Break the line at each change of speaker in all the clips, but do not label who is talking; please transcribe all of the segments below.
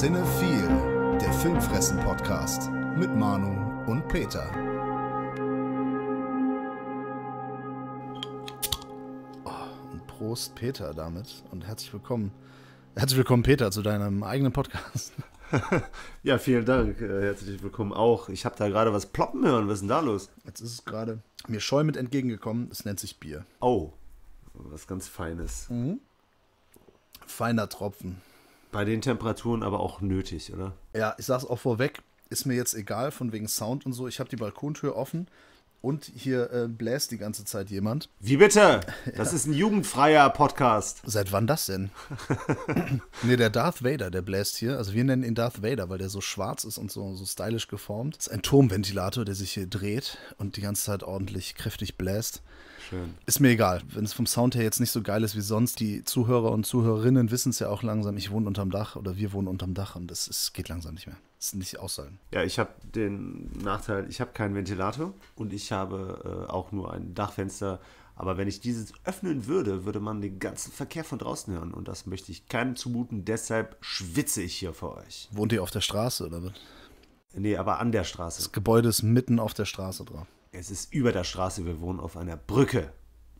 Cinephile, der Filmfressen-Podcast mit Manu und Peter. Oh, ah, und Prost, Peter, damit und herzlich willkommen. Herzlich willkommen, Peter, zu deinem eigenen Podcast.
ja, vielen Dank. Äh, herzlich willkommen auch. Ich habe da gerade was ploppen hören. Was ist denn da los? Jetzt
ist es gerade mir scheu mit entgegengekommen. Es nennt sich Bier. Oh, was ganz Feines.
Mhm. Feiner Tropfen bei den Temperaturen aber auch nötig, oder?
Ja, ich sag's auch vorweg, ist mir jetzt egal von wegen Sound und so. Ich habe die Balkontür offen und hier äh, bläst die ganze Zeit jemand.
Wie bitte? Das ja. ist ein jugendfreier
Podcast. Seit wann das denn? nee, der Darth Vader, der bläst hier. Also wir nennen ihn Darth Vader, weil der so schwarz ist und so, so stylisch geformt. Das ist ein Turmventilator, der sich hier dreht und die ganze Zeit ordentlich kräftig bläst. Schön. Ist mir egal. Wenn es vom Sound her jetzt nicht so geil ist wie sonst, die Zuhörer und Zuhörerinnen wissen es ja auch langsam. Ich wohne unterm Dach oder wir wohnen unterm Dach und das ist, geht langsam nicht mehr. Das ist nicht aussagen.
Ja, ich habe den Nachteil, ich habe keinen Ventilator und ich habe äh, auch nur ein Dachfenster. Aber wenn ich dieses öffnen würde, würde man den ganzen Verkehr von draußen hören. Und das möchte ich keinem zumuten. Deshalb schwitze ich hier vor euch. Wohnt ihr auf der Straße oder was? Nee, aber an der Straße. Das Gebäude ist mitten auf der Straße drauf es ist über der Straße, wir wohnen auf einer Brücke.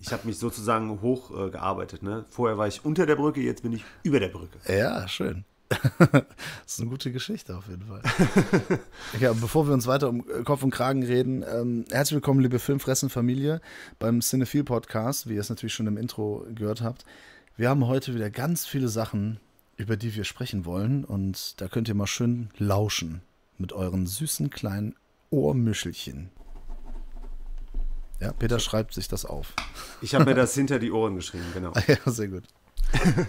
Ich habe mich sozusagen hochgearbeitet. Äh, ne? Vorher war ich unter der Brücke, jetzt bin ich über der Brücke. Ja, schön.
das ist eine gute Geschichte auf jeden Fall. ja, bevor wir uns weiter um äh, Kopf und Kragen reden, ähm, herzlich willkommen, liebe Filmfressen-Familie, beim Cinephile Podcast, wie ihr es natürlich schon im Intro gehört habt. Wir haben heute wieder ganz viele Sachen, über die wir sprechen wollen, und da könnt ihr mal schön lauschen mit euren süßen kleinen Ohrmüschelchen. Ja, Peter schreibt sich das auf. Ich habe mir das
hinter die Ohren geschrieben, genau. Ja, sehr gut.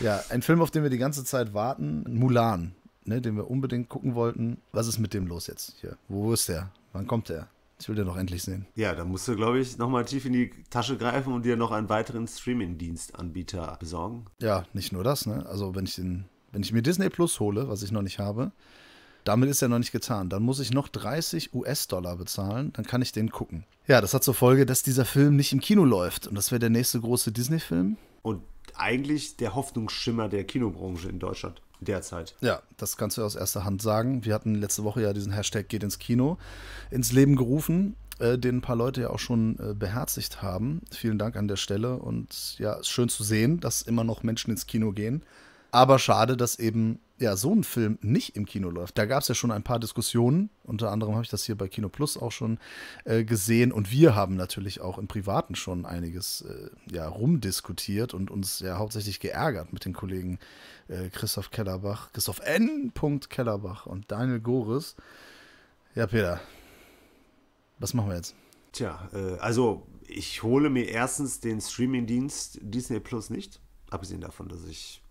ja, ein Film, auf den wir die ganze Zeit warten, Mulan, ne, den wir unbedingt gucken wollten. Was ist mit dem los jetzt hier? Wo ist der? Wann kommt der? Ich will den noch endlich
sehen. Ja, da musst du, glaube ich, nochmal tief in die Tasche greifen und dir noch einen weiteren Streaming-Dienstanbieter besorgen.
Ja, nicht nur das, ne? Also wenn ich den, wenn ich mir Disney Plus hole, was ich noch nicht habe, damit ist ja noch nicht getan. Dann muss ich noch 30 US-Dollar bezahlen, dann kann ich den gucken. Ja, das hat zur Folge, dass dieser Film nicht im Kino läuft. Und das wäre der nächste große Disney-Film.
Und eigentlich der Hoffnungsschimmer der Kinobranche in Deutschland derzeit. Ja, das kannst du
aus erster Hand sagen. Wir hatten letzte Woche ja diesen Hashtag geht ins Kino ins Leben gerufen, äh, den ein paar Leute ja auch schon äh, beherzigt haben. Vielen Dank an der Stelle und ja, ist schön zu sehen, dass immer noch Menschen ins Kino gehen. Aber schade, dass eben ja, so ein Film nicht im Kino läuft. Da gab es ja schon ein paar Diskussionen. Unter anderem habe ich das hier bei Kino Plus auch schon äh, gesehen. Und wir haben natürlich auch im Privaten schon einiges äh, ja, rumdiskutiert und uns ja hauptsächlich geärgert mit den Kollegen äh, Christoph Kellerbach, Christoph N. Kellerbach und Daniel Goris. Ja, Peter, was machen wir jetzt?
Tja, äh, also ich hole mir erstens den Streamingdienst Disney Plus nicht. Abgesehen davon, dass ich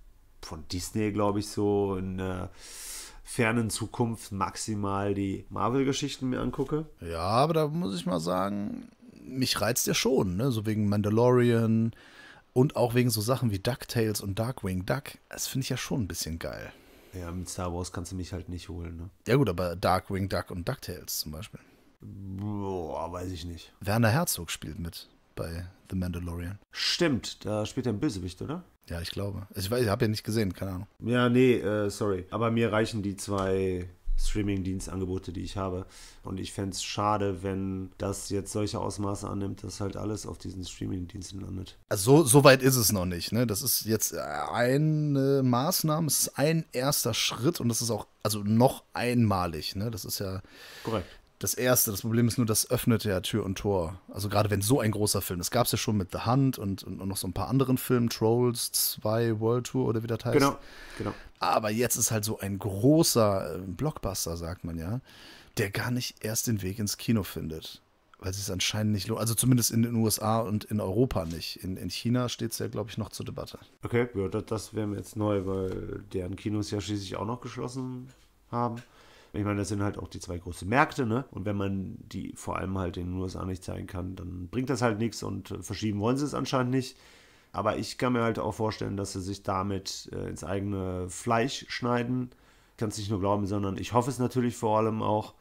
von Disney, glaube ich, so in der fernen Zukunft maximal die Marvel-Geschichten mir angucke. Ja, aber da muss ich mal
sagen, mich reizt ja schon, ne? So wegen Mandalorian und auch wegen so Sachen wie DuckTales und Darkwing Duck. Das finde ich ja schon ein bisschen geil. Ja, mit Star Wars kannst du mich halt nicht holen, ne? Ja, gut, aber Darkwing Duck und DuckTales zum Beispiel. Boah, weiß ich nicht. Werner Herzog spielt mit bei The Mandalorian. Stimmt, da spielt er ein Bösewicht, oder? Ja, ich glaube. Ich weiß, ich habe ja nicht gesehen, keine Ahnung.
Ja, nee, äh, sorry. Aber mir reichen die zwei Streaming-Dienstangebote, die ich habe. Und ich fände es schade, wenn das jetzt solche Ausmaße annimmt, dass halt alles auf diesen Streaming-Diensten landet.
Also so, so, weit ist es noch nicht. Ne? Das ist jetzt eine Maßnahme, es ist ein erster Schritt und das ist auch also noch einmalig. Ne? Das ist ja Korrekt das erste. Das Problem ist nur, das öffnet ja Tür und Tor. Also gerade wenn so ein großer Film, das gab es ja schon mit The Hunt und, und, und, noch so ein paar anderen Filmen, Trolls 2, World Tour oder wie das heißt. Genau, genau. Aber jetzt ist halt so ein großer äh, Blockbuster, sagt man ja, der gar nicht erst den Weg ins Kino findet. Weil es anscheinend nicht lohnt. Also zumindest in den USA und in Europa nicht. In, in China steht es ja, glaube ich, noch zur
Debatte. Okay, ja, das, das wäre mir jetzt neu, weil deren Kinos ja schließlich auch noch geschlossen haben. Ich meine, das sind halt auch die zwei großen Märkte, ne? Und wenn man die vor allem halt in den USA nicht zeigen kann, dann bringt das halt nichts und äh, verschieben wollen sie es anscheinend nicht. Aber ich kann mir halt auch vorstellen, dass sie sich damit äh, ins eigene Fleisch schneiden. Ich kann es nicht nur glauben, sondern ich hoffe es natürlich vor allem auch,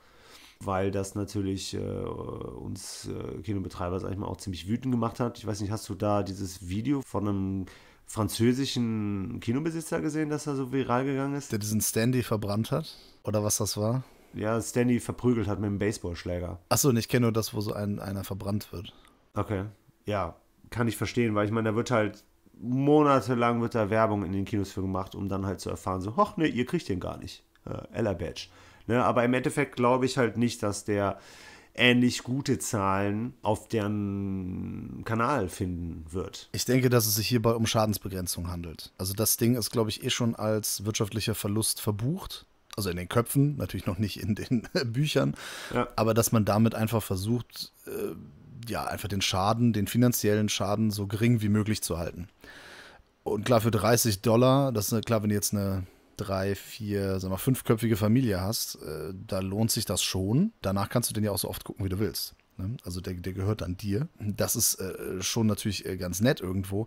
weil das natürlich äh, uns äh, Kinobetreiber, sag ich mal, auch ziemlich wütend gemacht hat. Ich weiß nicht, hast du da dieses Video von einem französischen Kinobesitzer gesehen, dass er so viral gegangen ist? Der diesen Standy verbrannt hat? oder was das war? Ja, Stanley verprügelt hat mit einem Baseballschläger. Achso, und ich kenne nur das, wo so ein, einer verbrannt wird. Okay. Ja, kann ich verstehen, weil ich meine, da wird halt monatelang wird da Werbung in den Kinos für gemacht, um dann halt zu erfahren, so, hoch, ne, ihr kriegt den gar nicht. Äh, Ella Badge. Ne, aber im Endeffekt glaube ich halt nicht, dass der ähnlich gute Zahlen auf deren Kanal finden wird.
Ich denke, dass es sich hierbei um Schadensbegrenzung handelt. Also das Ding ist, glaube ich, eh schon als wirtschaftlicher Verlust verbucht also in den Köpfen, natürlich noch nicht in den Büchern, ja. aber dass man damit einfach versucht, äh, ja, einfach den Schaden, den finanziellen Schaden so gering wie möglich zu halten. Und klar, für 30 Dollar, das ist klar, wenn du jetzt eine drei, vier, sagen wir, fünfköpfige Familie hast, äh, da lohnt sich das schon. Danach kannst du den ja auch so oft gucken, wie du willst. Ne? Also der, der gehört dann dir. Das ist äh, schon natürlich äh, ganz nett irgendwo.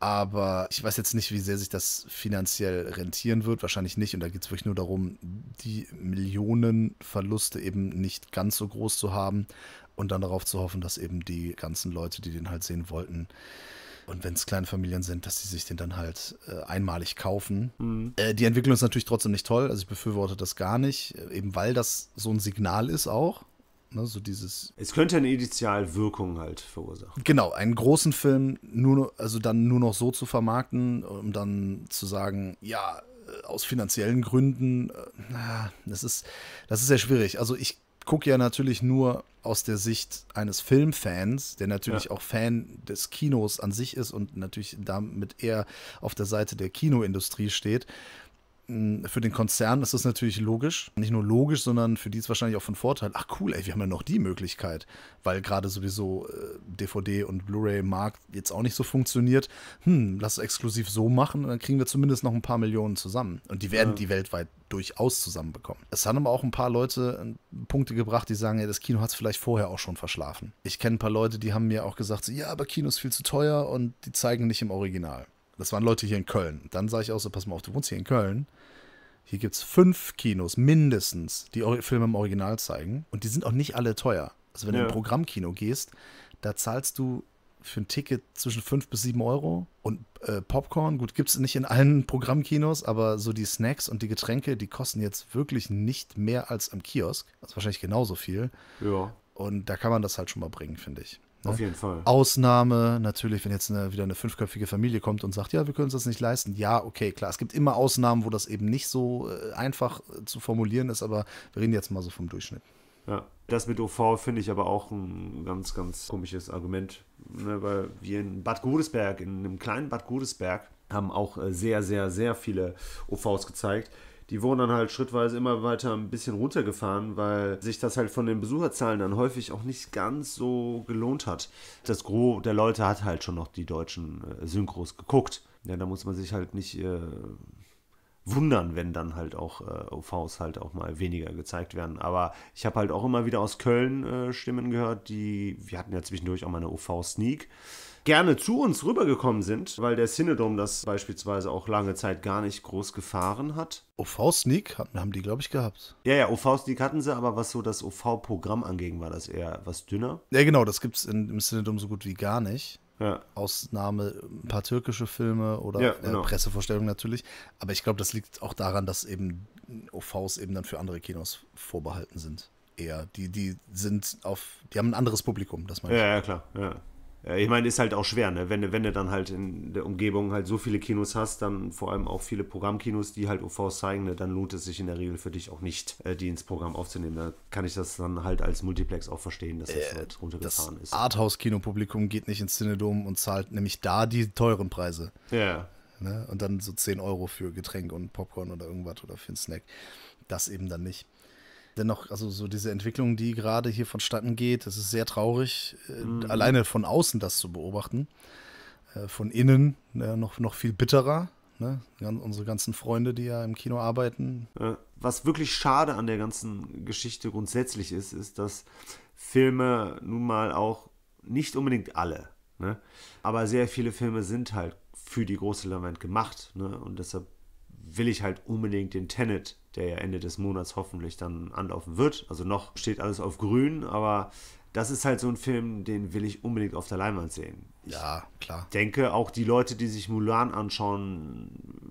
Aber ich weiß jetzt nicht, wie sehr sich das finanziell rentieren wird. Wahrscheinlich nicht. Und da geht es wirklich nur darum, die Millionenverluste eben nicht ganz so groß zu haben und dann darauf zu hoffen, dass eben die ganzen Leute, die den halt sehen wollten, und wenn es kleine Familien sind, dass die sich den dann halt äh, einmalig kaufen. Mhm. Äh, die Entwicklung ist natürlich trotzdem nicht toll. Also ich befürworte das gar nicht, äh, eben weil das so ein Signal ist auch. Ne, so dieses
es könnte eine Initialwirkung halt verursachen.
Genau, einen großen Film nur, also dann nur noch so zu vermarkten, um dann zu sagen, ja, äh, aus finanziellen Gründen, äh, na, das ist, das ist sehr schwierig. Also ich gucke ja natürlich nur aus der Sicht eines Filmfans, der natürlich ja. auch Fan des Kinos an sich ist und natürlich damit eher auf der Seite der Kinoindustrie steht für den Konzern ist das natürlich logisch. Nicht nur logisch, sondern für die ist wahrscheinlich auch von Vorteil. Ach cool, ey, wir haben ja noch die Möglichkeit, weil gerade sowieso DVD äh, und Blu-ray-Markt jetzt auch nicht so funktioniert. Hm, lass es exklusiv so machen, dann kriegen wir zumindest noch ein paar Millionen zusammen. Und die werden ja. die weltweit durchaus zusammenbekommen. Es haben aber auch ein paar Leute ähm, Punkte gebracht, die sagen, ey, das Kino hat es vielleicht vorher auch schon verschlafen. Ich kenne ein paar Leute, die haben mir auch gesagt, ja, aber Kino ist viel zu teuer und die zeigen nicht im Original. Das waren Leute hier in Köln. Dann sage ich auch so, pass mal auf, du wohnst hier in Köln hier gibt es fünf Kinos mindestens, die Filme im Original zeigen. Und die sind auch nicht alle teuer. Also wenn ja. du im Programmkino gehst, da zahlst du für ein Ticket zwischen 5 bis 7 Euro und äh, Popcorn, gut, gibt es nicht in allen Programmkinos, aber so die Snacks und die Getränke, die kosten jetzt wirklich nicht mehr als am Kiosk. Das ist wahrscheinlich genauso viel. Ja. Und da kann man das halt schon mal bringen, finde ich. Ne? Auf jeden Fall. Ausnahme natürlich, wenn jetzt eine, wieder eine fünfköpfige Familie kommt und sagt, ja, wir können uns das nicht leisten. Ja, okay, klar. Es gibt immer Ausnahmen, wo das eben nicht so äh, einfach äh, zu formulieren ist, aber wir reden jetzt mal so vom Durchschnitt.
Ja, das mit OV finde ich aber auch ein ganz, ganz komisches Argument, ne, weil wir in Bad Godesberg, in einem kleinen Bad Godesberg, haben auch äh, sehr, sehr, sehr viele OVs gezeigt die wurden dann halt schrittweise immer weiter ein bisschen runtergefahren, weil sich das halt von den Besucherzahlen dann häufig auch nicht ganz so gelohnt hat. Das Gros der Leute hat halt schon noch die deutschen äh, Synchros geguckt. Ja, da muss man sich halt nicht äh, wundern, wenn dann halt auch äh, OVs halt auch mal weniger gezeigt werden. Aber ich habe halt auch immer wieder aus Köln äh, Stimmen gehört, die, wir hatten ja zwischendurch auch mal eine OV-Sneak, gerne zu uns rübergekommen sind, weil der Cinedom das beispielsweise auch lange Zeit gar nicht groß gefahren hat. OV-Sneak haben die, glaube ich, gehabt. Ja, ja, OV-Sneak hatten sie, aber was so das OV-Programm angeht, war das eher was dünner.
Ja, genau, das gibt es im Cinedom so gut wie gar nicht. Ja. Ausnahme ein paar türkische Filme oder ja, äh, genau. äh, Pressevorstellungen natürlich. Aber ich glaube, das liegt auch daran, dass eben OVs eben dann für andere Kinos vorbehalten sind. Eher. Die, die sind auf, die haben ein anderes Publikum, das meine ich. Ja, ja, klar.
Ich meine, ist halt auch schwer, ne? wenn, wenn du dann halt in der Umgebung halt so viele Kinos hast, dann vor allem auch viele Programmkinos, die halt UVs zeigen, ne? dann lohnt es sich in der Regel für dich auch nicht, äh, die ins Programm aufzunehmen. Da kann ich das dann halt als Multiplex auch verstehen, dass das äh, halt runtergefahren das ist.
Arthouse-Kinopublikum geht nicht ins Cinedom und zahlt nämlich da die teuren Preise. Ja. Ne? Und dann so 10 Euro für Getränk und Popcorn oder irgendwas oder für einen Snack. Das eben dann nicht dennoch, also so diese Entwicklung, die gerade hier vonstatten geht, das ist sehr traurig, äh, mhm. alleine von außen das zu beobachten. Äh, von innen ne, noch, noch viel bitterer. Ne? Unsere ganzen Freunde, die ja im Kino arbeiten.
Äh, was wirklich schade an der ganzen Geschichte grundsätzlich ist, ist, dass Filme nun mal auch nicht unbedingt alle, ne? aber sehr viele Filme sind halt für die große Leinwand gemacht. Ne? Und deshalb will ich halt unbedingt den Tenet der ja Ende des Monats hoffentlich dann anlaufen wird. Also noch steht alles auf grün, aber das ist halt so ein Film, den will ich unbedingt auf der Leinwand sehen. Ich ja, klar. denke, auch die Leute, die sich Mulan anschauen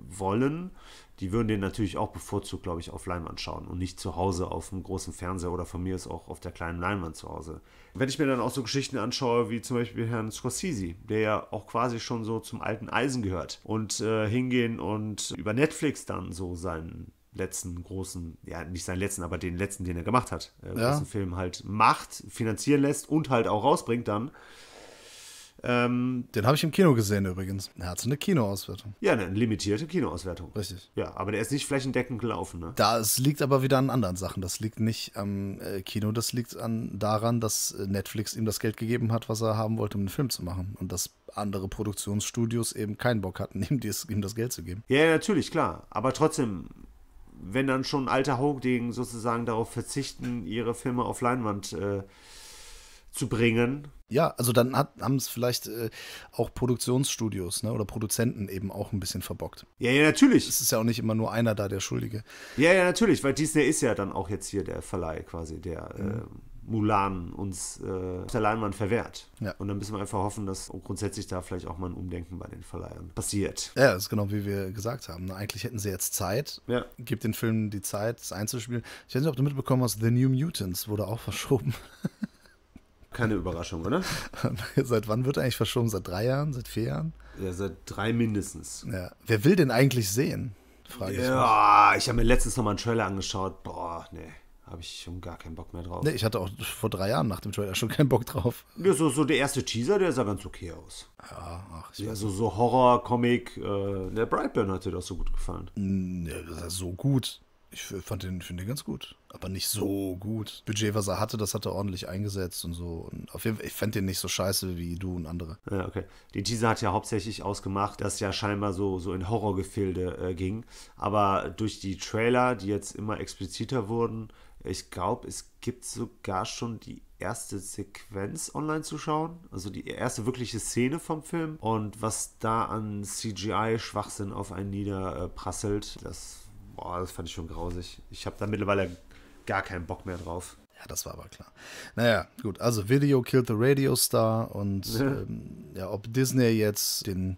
wollen, die würden den natürlich auch bevorzugt, glaube ich, auf Leinwand schauen und nicht zu Hause auf dem großen Fernseher oder von mir ist auch auf der kleinen Leinwand zu Hause. Wenn ich mir dann auch so Geschichten anschaue, wie zum Beispiel Herrn Scorsese, der ja auch quasi schon so zum alten Eisen gehört und äh, hingehen und über Netflix dann so seinen letzten großen, ja, nicht seinen letzten, aber den letzten, den er gemacht hat, äh, ja. großen Film halt macht, finanzieren lässt und halt auch rausbringt dann. Ähm, den habe ich im Kino gesehen übrigens. Er hat so eine
Kinoauswertung.
Ja, eine limitierte Kinoauswertung. Richtig. Ja, aber der ist nicht flächendeckend gelaufen, ne? Das liegt
aber wieder an anderen Sachen. Das liegt nicht am äh, Kino, das liegt an, daran, dass äh, Netflix ihm das Geld gegeben hat, was er haben wollte, um einen Film zu machen. Und dass andere Produktionsstudios eben keinen Bock hatten, ihm das, ihm das Geld zu geben.
Ja, natürlich, klar. Aber trotzdem, wenn dann schon alter Holding sozusagen darauf verzichten, ihre Filme auf Leinwand äh, zu
bringen. Ja, also dann haben es vielleicht äh, auch Produktionsstudios ne, oder Produzenten eben auch ein bisschen verbockt. Ja, ja, natürlich. Es ist ja auch nicht immer nur einer da der Schuldige.
Ja, ja, natürlich, weil Disney ist ja dann auch jetzt hier der Verleih quasi, der mhm. äh, Mulan uns äh, auf der Leinwand verwehrt. Ja. Und dann müssen wir einfach hoffen, dass grundsätzlich da vielleicht auch mal ein Umdenken bei den Verleihern passiert.
Ja, das ist genau wie wir gesagt haben. Ne? Eigentlich hätten sie jetzt Zeit. Ja. Gibt den Filmen die Zeit, es einzuspielen. Ich weiß nicht, ob du mitbekommen hast, The New Mutants wurde auch verschoben.
Keine Überraschung, oder?
seit wann wird er eigentlich verschoben? Seit drei Jahren? Seit vier Jahren?
Ja, seit drei mindestens. Ja.
Wer will den eigentlich sehen?
Frage ich ja, mich. ich habe mir letztens nochmal einen Trailer angeschaut. Boah, nee habe ich schon gar keinen Bock mehr drauf. Nee, ich hatte
auch vor drei Jahren nach dem Trailer schon keinen Bock drauf.
Ja, so, so der erste Teaser, der sah ganz okay aus. Ja, ach, ich ja so, so Horror, Comic. Äh, der Brightburn hat dir doch so gut gefallen. Nee, das ist so gut. Ich fand den,
finde den ganz gut. Aber nicht so gut. Budget, was er hatte, das hat er ordentlich eingesetzt und so. Und auf
jeden Fall, ich fand den nicht so
scheiße wie du und andere.
Ja, okay. Den Teaser hat ja hauptsächlich ausgemacht, dass ja scheinbar so, so in Horrorgefilde äh, ging. Aber durch die Trailer, die jetzt immer expliziter wurden, ich glaube, es gibt sogar schon die erste Sequenz online zu schauen, also die erste wirkliche Szene vom Film und was da an CGI-Schwachsinn auf einen niederprasselt, das, boah, das fand ich schon grausig. Ich habe da mittlerweile gar keinen Bock mehr drauf. Ja, das war aber klar.
Naja, gut, also Video killed the Radio Star und ähm, ja ob Disney jetzt den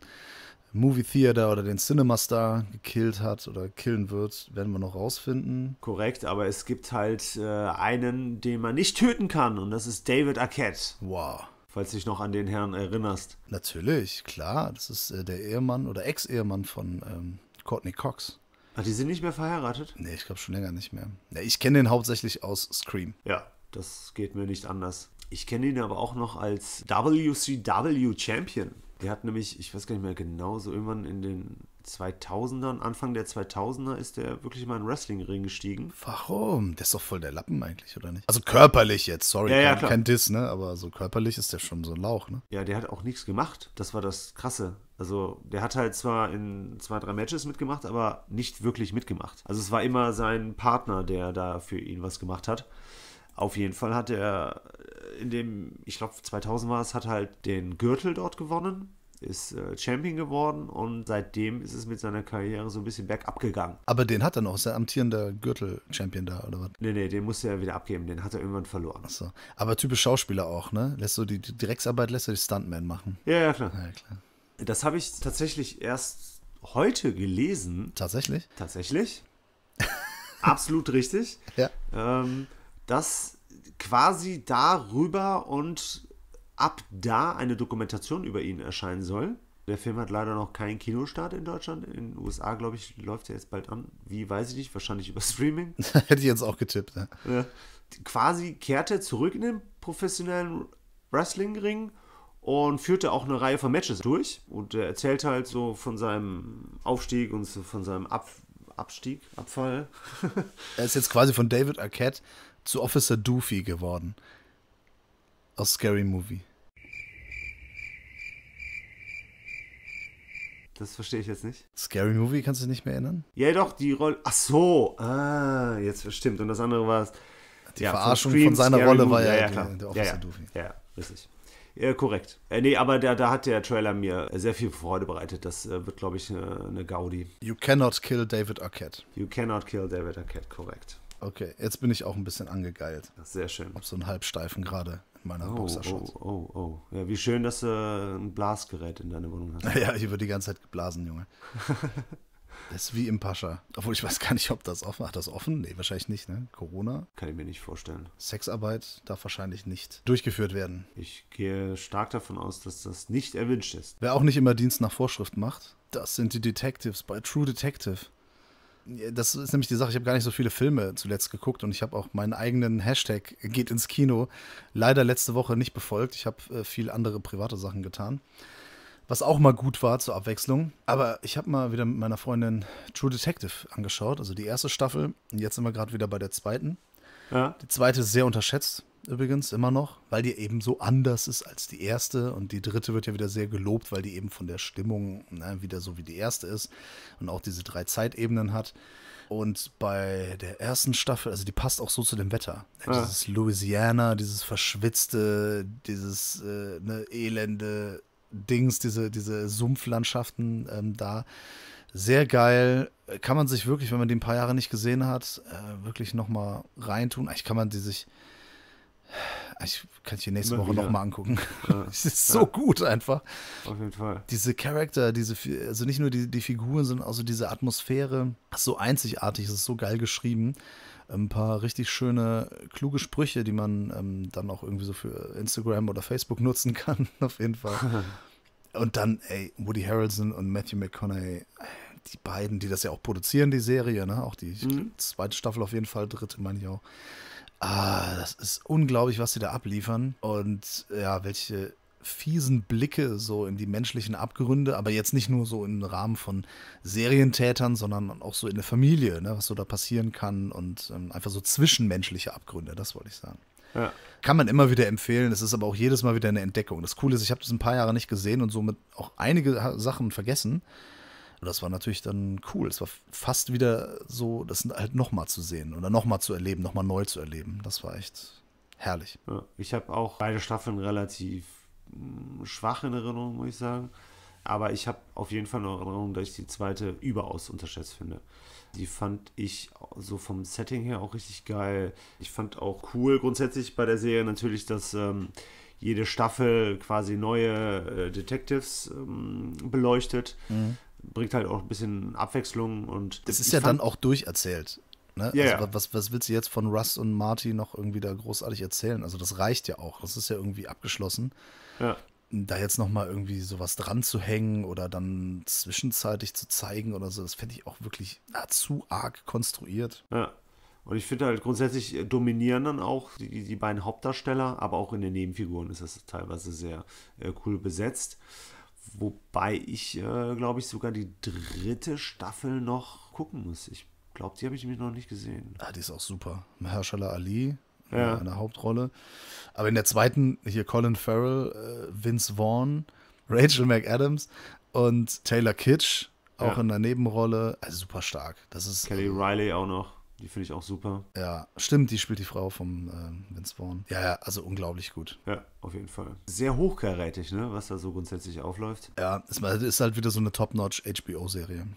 Movie Theater oder den Cinema Star gekillt hat oder killen wird, werden wir noch rausfinden.
Korrekt, aber es gibt halt äh, einen, den man nicht töten kann und das ist David Arquette. Wow. Falls du dich noch an den Herrn erinnerst.
Natürlich, klar. Das ist äh, der Ehemann oder Ex-Ehemann von ähm, Courtney Cox. Ach, die sind nicht mehr verheiratet? Nee, ich glaube schon länger nicht mehr. Ja, ich kenne den hauptsächlich aus Scream.
Ja, das geht mir nicht anders. Ich kenne ihn aber auch noch als WCW Champion. Der hat nämlich, ich weiß gar nicht mehr genau, so irgendwann in den 2000ern, Anfang der 2000er ist der wirklich mal in Wrestling-Ring gestiegen. Warum? Der ist doch voll der Lappen eigentlich, oder nicht? Also körperlich jetzt, sorry, ja, ja, kein, kein
Diss, ne? Aber so
körperlich ist der schon so ein Lauch, ne? Ja, der hat auch nichts gemacht. Das war das Krasse. Also der hat halt zwar in zwei, drei Matches mitgemacht, aber nicht wirklich mitgemacht. Also es war immer sein Partner, der da für ihn was gemacht hat. Auf jeden Fall hat er äh, in dem, ich glaube 2000 war es, hat halt den Gürtel dort gewonnen ist äh, Champion geworden und seitdem ist es mit seiner Karriere so ein bisschen bergab gegangen.
Aber den hat er noch, ist er amtierender Gürtel-Champion
da, oder was? Nee, nee, den musste er wieder abgeben, den hat er irgendwann verloren. Achso,
aber typisch Schauspieler auch, ne? Lässt du die, die Drecksarbeit, lässt du die Stuntman machen.
Ja, ja, klar. Ja, klar. Das habe ich tatsächlich erst heute gelesen. Tatsächlich? Tatsächlich. Absolut richtig. Ja. Ähm, dass quasi darüber und ab da eine Dokumentation über ihn erscheinen soll. Der Film hat leider noch keinen Kinostart in Deutschland. In den USA, glaube ich, läuft er jetzt bald an. Wie, weiß ich nicht. Wahrscheinlich über Streaming. Hätte ich
jetzt auch getippt.
Ne? Ja. Quasi kehrte er zurück in den professionellen Wrestling-Ring und führte auch eine Reihe von Matches durch. Und er erzählt halt so von seinem Aufstieg und so von seinem Ab Abstieg, Abfall. er ist jetzt
quasi von David Arquette zu Officer Doofy geworden. Aus Scary Movie.
Das verstehe ich jetzt nicht.
Scary Movie, kannst du dich nicht mehr erinnern?
Ja, doch, die Rolle. Ach so, ah, jetzt stimmt. Und das andere war es. Die ja, Verarschung von, Scream, von seiner Scary Rolle Movie. war ja, ja, ja der, der, Officer Doofy. Ja, richtig. korrekt. Äh, nee, aber da, da, hat der Trailer mir sehr viel Freude bereitet. Das äh, wird, glaube ich, eine, äh, eine Gaudi. You cannot kill David Arquette. You cannot kill David Arquette, korrekt.
Okay, jetzt bin ich auch ein bisschen angegeilt. Sehr schön. Hab so einen halbsteifen gerade in meiner oh, Boxershorts.
Oh, oh, oh. Ja, wie schön, dass du äh, ein Blasgerät in deiner Wohnung hast. Ja, hier wird die ganze Zeit geblasen,
Junge. das ist wie im Pascha. Obwohl ich weiß gar nicht, ob das offen Hat das offen? Nee, wahrscheinlich nicht, ne? Corona? Kann ich mir nicht vorstellen. Sexarbeit darf wahrscheinlich nicht durchgeführt werden. Ich
gehe stark davon aus, dass das nicht erwünscht ist. Wer auch nicht
immer Dienst nach Vorschrift macht, das sind die Detectives bei True Detective das ist nämlich die Sache, ich habe gar nicht so viele Filme zuletzt geguckt und ich habe auch meinen eigenen Hashtag geht ins Kino leider letzte Woche nicht befolgt. Ich habe äh, viel andere private Sachen getan. Was auch mal gut war zur Abwechslung. Aber ich habe mal wieder mit meiner Freundin True Detective angeschaut, also die erste Staffel. Und jetzt sind wir gerade wieder bei der zweiten. Ja. Die zweite ist sehr unterschätzt übrigens immer noch, weil die eben so anders ist als die erste. Und die dritte wird ja wieder sehr gelobt, weil die eben von der Stimmung na, wieder so wie die erste ist und auch diese drei Zeitebenen hat. Und bei der ersten Staffel, also die passt auch so zu dem Wetter. Ja. Dieses Louisiana, dieses verschwitzte, dieses äh, ne, elende Dings, diese, diese Sumpflandschaften ähm, da. Sehr geil. Kann man sich wirklich, wenn man die ein paar Jahre nicht gesehen hat, äh, wirklich nochmal reintun. Eigentlich kann man die sich ich kann ich die nächste Immer Woche nochmal angucken. Ja. es ist so ja. gut einfach. Auf jeden Fall. Diese Charakter, diese, also nicht nur die, die Figuren, sondern auch so diese Atmosphäre. Das ist so einzigartig, es ist so geil geschrieben. Ein paar richtig schöne, kluge Sprüche, die man ähm, dann auch irgendwie so für Instagram oder Facebook nutzen kann, auf jeden Fall. und dann, ey, Woody Harrelson und Matthew McConaughey, die beiden, die das ja auch produzieren, die Serie, ne? Auch die mhm. zweite Staffel auf jeden Fall, dritte meine ich auch. Ah, das ist unglaublich, was sie da abliefern. Und ja, welche fiesen Blicke so in die menschlichen Abgründe, aber jetzt nicht nur so im Rahmen von Serientätern, sondern auch so in der Familie, ne, was so da passieren kann und ähm, einfach so zwischenmenschliche Abgründe, das wollte ich sagen. Ja. Kann man immer wieder empfehlen, es ist aber auch jedes Mal wieder eine Entdeckung. Das Coole ist, ich habe das ein paar Jahre nicht gesehen und somit auch einige Sachen vergessen. Und das war natürlich dann cool. Es war fast wieder so, das halt nochmal zu sehen oder nochmal zu erleben, nochmal neu zu erleben. Das war echt herrlich. Ja,
ich habe auch beide Staffeln relativ hm, schwach in Erinnerung, muss ich sagen. Aber ich habe auf jeden Fall eine Erinnerung, dass ich die zweite überaus unterschätzt finde. Die fand ich so vom Setting her auch richtig geil. Ich fand auch cool grundsätzlich bei der Serie natürlich, dass ähm, jede Staffel quasi neue äh, Detectives ähm, beleuchtet. Mhm bringt halt auch ein bisschen Abwechslung und. Es ist ja dann auch
durcherzählt. Ne? Yeah. Also, was, was willst du jetzt von Russ und Marty noch irgendwie da großartig erzählen? Also das reicht ja auch. Das ist ja irgendwie abgeschlossen. Ja. Da jetzt nochmal irgendwie sowas dran zu hängen oder dann zwischenzeitlich zu zeigen oder so, das fände ich auch wirklich na, zu arg konstruiert.
Ja. Und ich finde halt grundsätzlich äh, dominieren dann auch die, die beiden Hauptdarsteller, aber auch in den Nebenfiguren ist das teilweise sehr äh, cool besetzt. Wobei ich, äh, glaube ich, sogar die dritte Staffel noch gucken muss. Ich glaube, die habe ich mich noch nicht gesehen. Ah, die ist auch super.
Mahershala Ali äh, ja. in der Hauptrolle. Aber in der zweiten hier Colin Farrell, äh, Vince Vaughn, Rachel McAdams und Taylor Kitsch auch ja. in der Nebenrolle. Also super stark.
Das ist Kelly ähm, Riley auch noch. Die finde ich auch super.
Ja, stimmt, die spielt die Frau vom äh, Vince Vaughn. Ja, ja,
also unglaublich gut. Ja, auf jeden Fall. Sehr hochkarätig, ne, was da so grundsätzlich aufläuft. Ja, ist, ist
halt wieder so eine Top-Notch HBO-Serie.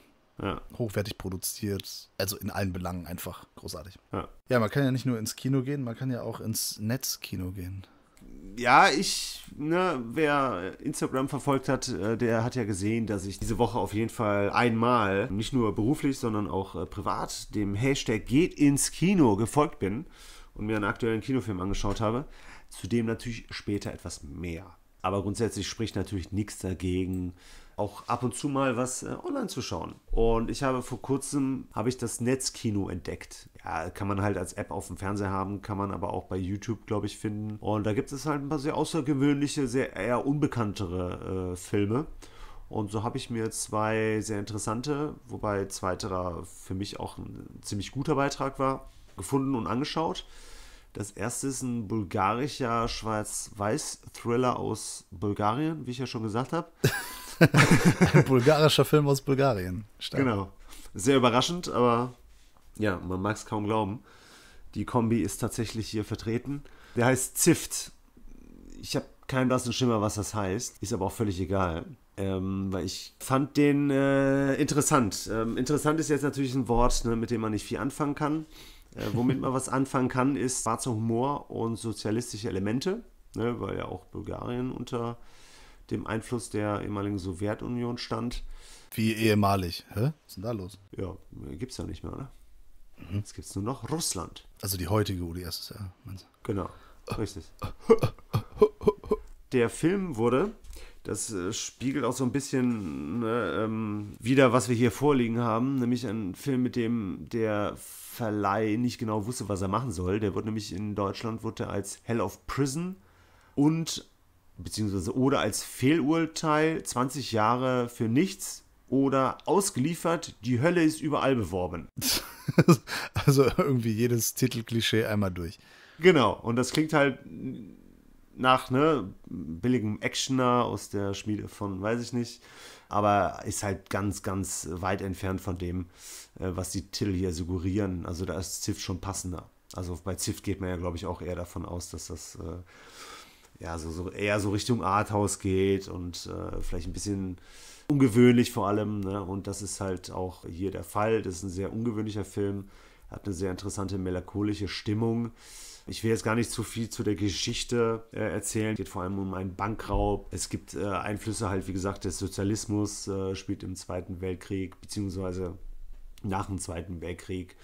Ja. Hochwertig produziert, also in allen Belangen einfach großartig. Ja. ja, man kann ja nicht nur ins Kino gehen, man kann ja auch ins Netzkino gehen
ja, ich, ne, wer Instagram verfolgt hat, äh, der hat ja gesehen, dass ich diese Woche auf jeden Fall einmal, nicht nur beruflich, sondern auch äh, privat, dem Hashtag geht ins Kino gefolgt bin und mir einen aktuellen Kinofilm angeschaut habe. Zudem natürlich später etwas mehr. Aber grundsätzlich spricht natürlich nichts dagegen, auch ab und zu mal was äh, online zu schauen. Und ich habe vor kurzem, habe ich das Netzkino entdeckt. Ja, kann man halt als App auf dem Fernseher haben, kann man aber auch bei YouTube, glaube ich, finden. Und da gibt es halt ein paar sehr außergewöhnliche, sehr eher unbekanntere äh, Filme. Und so habe ich mir zwei sehr interessante, wobei zweiterer für mich auch ein ziemlich guter Beitrag war, gefunden und angeschaut. Das erste ist ein bulgarischer Schwarz-Weiß-Thriller aus Bulgarien, wie ich ja schon gesagt habe.
Ein bulgarischer Film aus
Bulgarien. Stark. Genau. Sehr überraschend, aber ja, man mag es kaum glauben. Die Kombi ist tatsächlich hier vertreten. Der heißt Zift. Ich habe keinen blassen Schimmer, was das heißt. Ist aber auch völlig egal. Ähm, weil ich fand den äh, interessant. Ähm, interessant ist jetzt natürlich ein Wort, ne, mit dem man nicht viel anfangen kann. Äh, womit man was anfangen kann, ist schwarzer Humor und sozialistische Elemente, ne, weil ja auch Bulgarien unter dem Einfluss der ehemaligen Sowjetunion stand. Wie ehemalig, hä? Was ist denn da los? Ja, gibt's ja nicht mehr, oder? Ne? Mhm. Jetzt gibt's nur noch Russland.
Also die heutige UdSSR, meinst du? Genau, richtig.
der Film wurde, das äh, spiegelt auch so ein bisschen ne, ähm, wieder, was wir hier vorliegen haben, nämlich ein Film, mit dem der Verleih nicht genau wusste, was er machen soll. Der wurde nämlich in Deutschland wurde als Hell of Prison und beziehungsweise oder als Fehlurteil 20 Jahre für nichts oder ausgeliefert, die Hölle ist überall beworben. also irgendwie jedes Titelklischee einmal durch. Genau, und das klingt halt nach ne, billigem Actioner aus der Schmiede von, weiß ich nicht, aber ist halt ganz, ganz weit entfernt von dem, äh, was die Titel hier suggerieren. Also da ist Ziff schon passender. Also bei Ziff geht man ja, glaube ich, auch eher davon aus, dass das äh, ja, so, so eher so Richtung Arthouse geht und äh, vielleicht ein bisschen ungewöhnlich vor allem. Ne? Und das ist halt auch hier der Fall. Das ist ein sehr ungewöhnlicher Film, hat eine sehr interessante melancholische Stimmung. Ich will jetzt gar nicht zu viel zu der Geschichte äh, erzählen. Es geht vor allem um einen Bankraub. Es gibt äh, Einflüsse halt, wie gesagt, des Sozialismus äh, spielt im Zweiten Weltkrieg, beziehungsweise nach dem Zweiten Weltkrieg.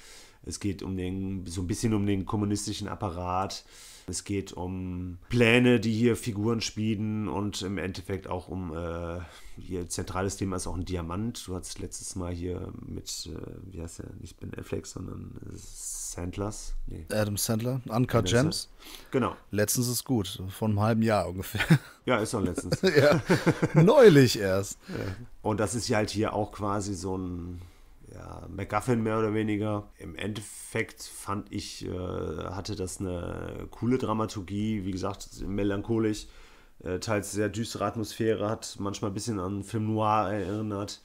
Es geht um den, so ein bisschen um den kommunistischen Apparat. Es geht um Pläne, die hier Figuren spielen und im Endeffekt auch um äh, ihr zentrales Thema ist auch ein Diamant. Du hattest letztes Mal hier mit, äh, wie heißt er, nicht Ben Affleck, sondern äh, Sandlers. Nee. Adam Sandler, Uncut Gems. Genau.
Letztens ist gut, vor einem halben Jahr ungefähr.
Ja, ist doch letztens. ja, neulich erst. Ja. Und das ist ja halt hier auch quasi so ein ja, MacGuffin mehr oder weniger. Im Endeffekt fand ich, äh, hatte das eine coole Dramaturgie, wie gesagt, melancholisch, äh, teils sehr düstere Atmosphäre, hat manchmal ein bisschen an Film Noir erinnert.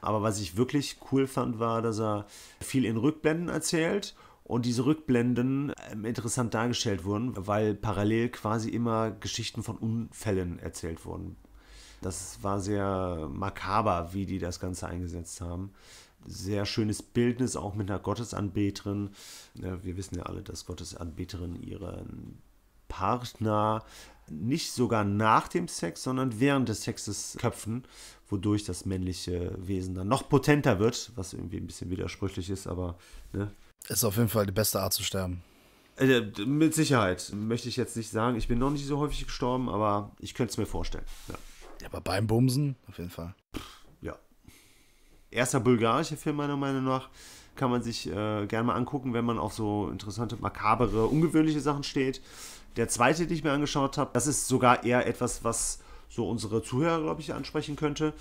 Aber was ich wirklich cool fand, war, dass er viel in Rückblenden erzählt und diese Rückblenden ähm, interessant dargestellt wurden, weil parallel quasi immer Geschichten von Unfällen erzählt wurden. Das war sehr makaber, wie die das Ganze eingesetzt haben sehr schönes Bildnis, auch mit einer Gottesanbeterin. Wir wissen ja alle, dass Gottesanbeterinnen ihren Partner nicht sogar nach dem Sex, sondern während des Sexes köpfen, wodurch das männliche Wesen dann noch potenter wird, was irgendwie ein bisschen widersprüchlich ist, aber. Ne? Ist auf jeden Fall die beste Art zu sterben. Äh, mit Sicherheit möchte ich jetzt nicht sagen. Ich bin noch nicht so häufig gestorben, aber ich könnte es mir vorstellen.
Ja. ja, aber beim Bumsen auf jeden Fall
erster bulgarischer Film meiner Meinung nach. Kann man sich äh, gerne mal angucken, wenn man auf so interessante, makabere, ungewöhnliche Sachen steht. Der zweite, den ich mir angeschaut habe, das ist sogar eher etwas, was so unsere Zuhörer, glaube ich, ansprechen könnte,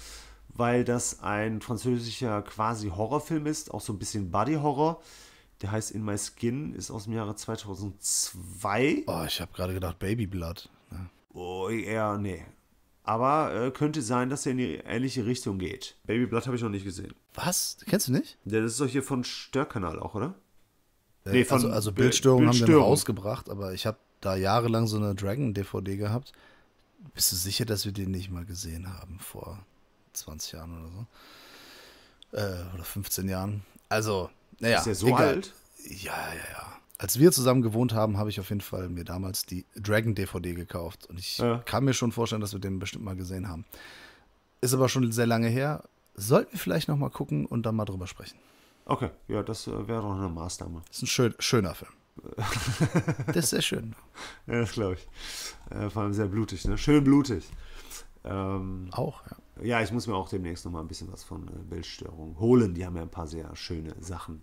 weil das ein französischer quasi Horrorfilm ist, auch so ein bisschen Body-Horror. Der heißt In My Skin, ist aus dem Jahre 2002. Oh, ich habe gerade gedacht Baby Blood. Ne? Oh, ja. Oh, eher, nee, aber äh, könnte sein, dass er in die ähnliche Richtung geht. Baby Blood habe ich noch nicht gesehen. Was? Kennst du nicht? Ja, das ist doch hier von Störkanal auch, oder? Äh, nee, von also, also Bildstörungen Bild haben wir
rausgebracht, aber ich habe da jahrelang so eine Dragon-DVD gehabt. Bist du sicher, dass wir den nicht mal gesehen haben vor 20 Jahren oder so? Äh, oder 15 Jahren? Also, naja. Ist der so egal. alt? Ja, ja, ja als wir zusammen gewohnt haben, habe ich auf jeden Fall mir damals die Dragon-DVD gekauft. Und ich ja. kann mir schon vorstellen, dass wir den bestimmt mal gesehen haben. Ist aber schon sehr lange her. Sollten wir vielleicht nochmal gucken und dann mal drüber sprechen.
Okay, ja, das äh, wäre doch eine Maßnahme. Das ist ein schön, schöner Film. das ist sehr schön. Ja, das glaube ich. Äh, vor allem sehr blutig, ne? Schön blutig. Ähm, auch, ja. Ja, ich muss mir auch demnächst nochmal ein bisschen was von äh, Bildstörungen holen. Die haben ja ein paar sehr schöne Sachen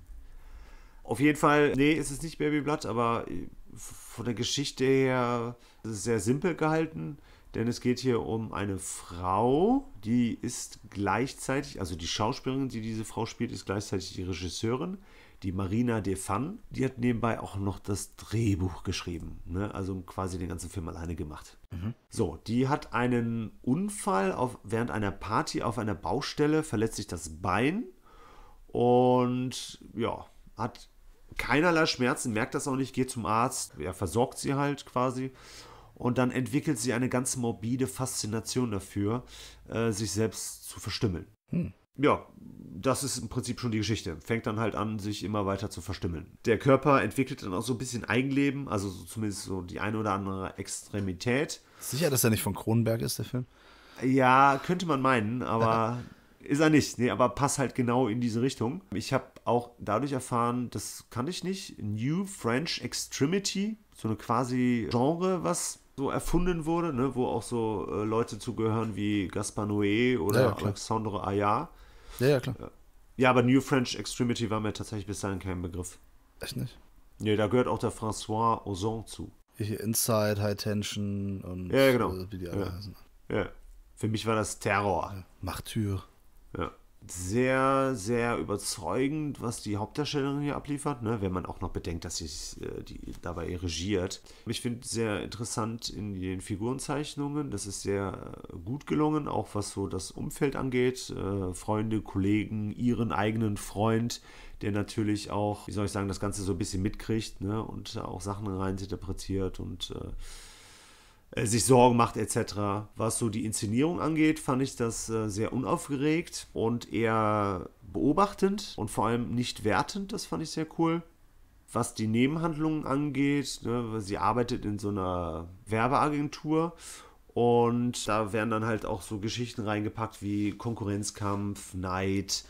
auf jeden Fall, nee, ist es nicht Baby Blood, aber äh, von der Geschichte her ist es sehr simpel gehalten, denn es geht hier um eine Frau, die ist gleichzeitig, also die Schauspielerin, die diese Frau spielt, ist gleichzeitig die Regisseurin, die Marina Defan. Die hat nebenbei auch noch das Drehbuch geschrieben, ne? also quasi den ganzen Film alleine gemacht. Mhm. So, die hat einen Unfall auf, während einer Party auf einer Baustelle, verletzt sich das Bein und ja, hat keinerlei Schmerzen, merkt das auch nicht, geht zum Arzt, er versorgt sie halt quasi. Und dann entwickelt sie eine ganz morbide Faszination dafür, äh, sich selbst zu verstümmeln. Hm. Ja, das ist im Prinzip schon die Geschichte. Fängt dann halt an, sich immer weiter zu verstümmeln. Der Körper entwickelt dann auch so ein bisschen Eigenleben, also so zumindest so die eine oder andere Extremität.
Sicher, dass er nicht von Kronenberg ist, der Film?
Ja, könnte man meinen, aber Ist er nicht, nee, aber passt halt genau in diese Richtung. Ich habe auch dadurch erfahren, das kannte ich nicht, New French Extremity, so eine quasi Genre, was so erfunden wurde, ne, wo auch so äh, Leute zugehören wie Gaspar Noé oder ja, ja, Alexandre Ayar. Ja, ja, klar. Ja, aber New French Extremity war mir tatsächlich bis dahin kein Begriff. Echt nicht? Nee, da gehört auch der François Ozon zu.
Hier Inside, High
Tension und ja, genau. Äh, wie die alle heißen. Ja. Für mich war das Terror. Martyr. Ja. Sehr, sehr überzeugend, was die Hauptdarstellerin hier abliefert, ne? wenn man auch noch bedenkt, dass sie äh, die, dabei regiert. Ich finde sehr interessant in den Figurenzeichnungen, das ist sehr äh, gut gelungen, auch was so das Umfeld angeht. Äh, Freunde, Kollegen, ihren eigenen Freund, der natürlich auch, wie soll ich sagen, das Ganze so ein bisschen mitkriegt ne? und auch Sachen reininterpretiert und äh, äh, sich Sorgen macht etc. Was so die Inszenierung angeht, fand ich das äh, sehr unaufgeregt und eher beobachtend und vor allem nicht wertend. Das fand ich sehr cool. Was die Nebenhandlungen angeht, ne, sie arbeitet in so einer Werbeagentur und da werden dann halt auch so Geschichten reingepackt wie Konkurrenzkampf, Neid.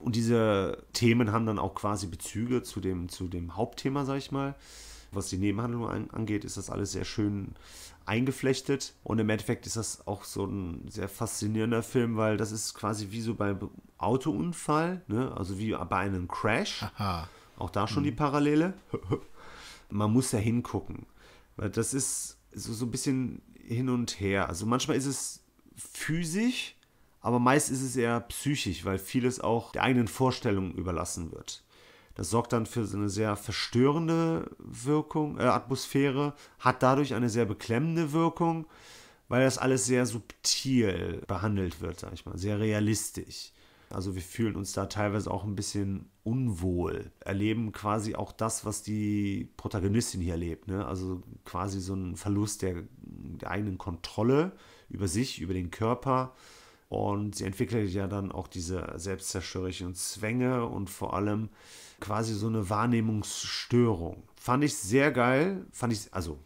Und diese Themen haben dann auch quasi Bezüge zu dem, zu dem Hauptthema, sag ich mal. Was die Nebenhandlung an, angeht, ist das alles sehr schön eingeflechtet. Und im Endeffekt ist das auch so ein sehr faszinierender Film, weil das ist quasi wie so beim Autounfall, ne? also wie bei einem Crash. Aha. Auch da schon mhm. die Parallele. Man muss ja hingucken. Weil das ist so, so ein bisschen hin und her. Also manchmal ist es physisch, aber meist ist es eher psychisch, weil vieles auch der eigenen Vorstellung überlassen wird. Das sorgt dann für eine sehr verstörende Wirkung, äh, Atmosphäre, hat dadurch eine sehr beklemmende Wirkung, weil das alles sehr subtil behandelt wird, sag ich mal, sehr realistisch. Also wir fühlen uns da teilweise auch ein bisschen unwohl, erleben quasi auch das, was die Protagonistin hier erlebt. Ne? Also quasi so ein Verlust der, der eigenen Kontrolle über sich, über den Körper und sie entwickelt ja dann auch diese selbstzerstörerischen Zwänge und vor allem quasi so eine Wahrnehmungsstörung. Fand ich sehr geil. Fand ich, also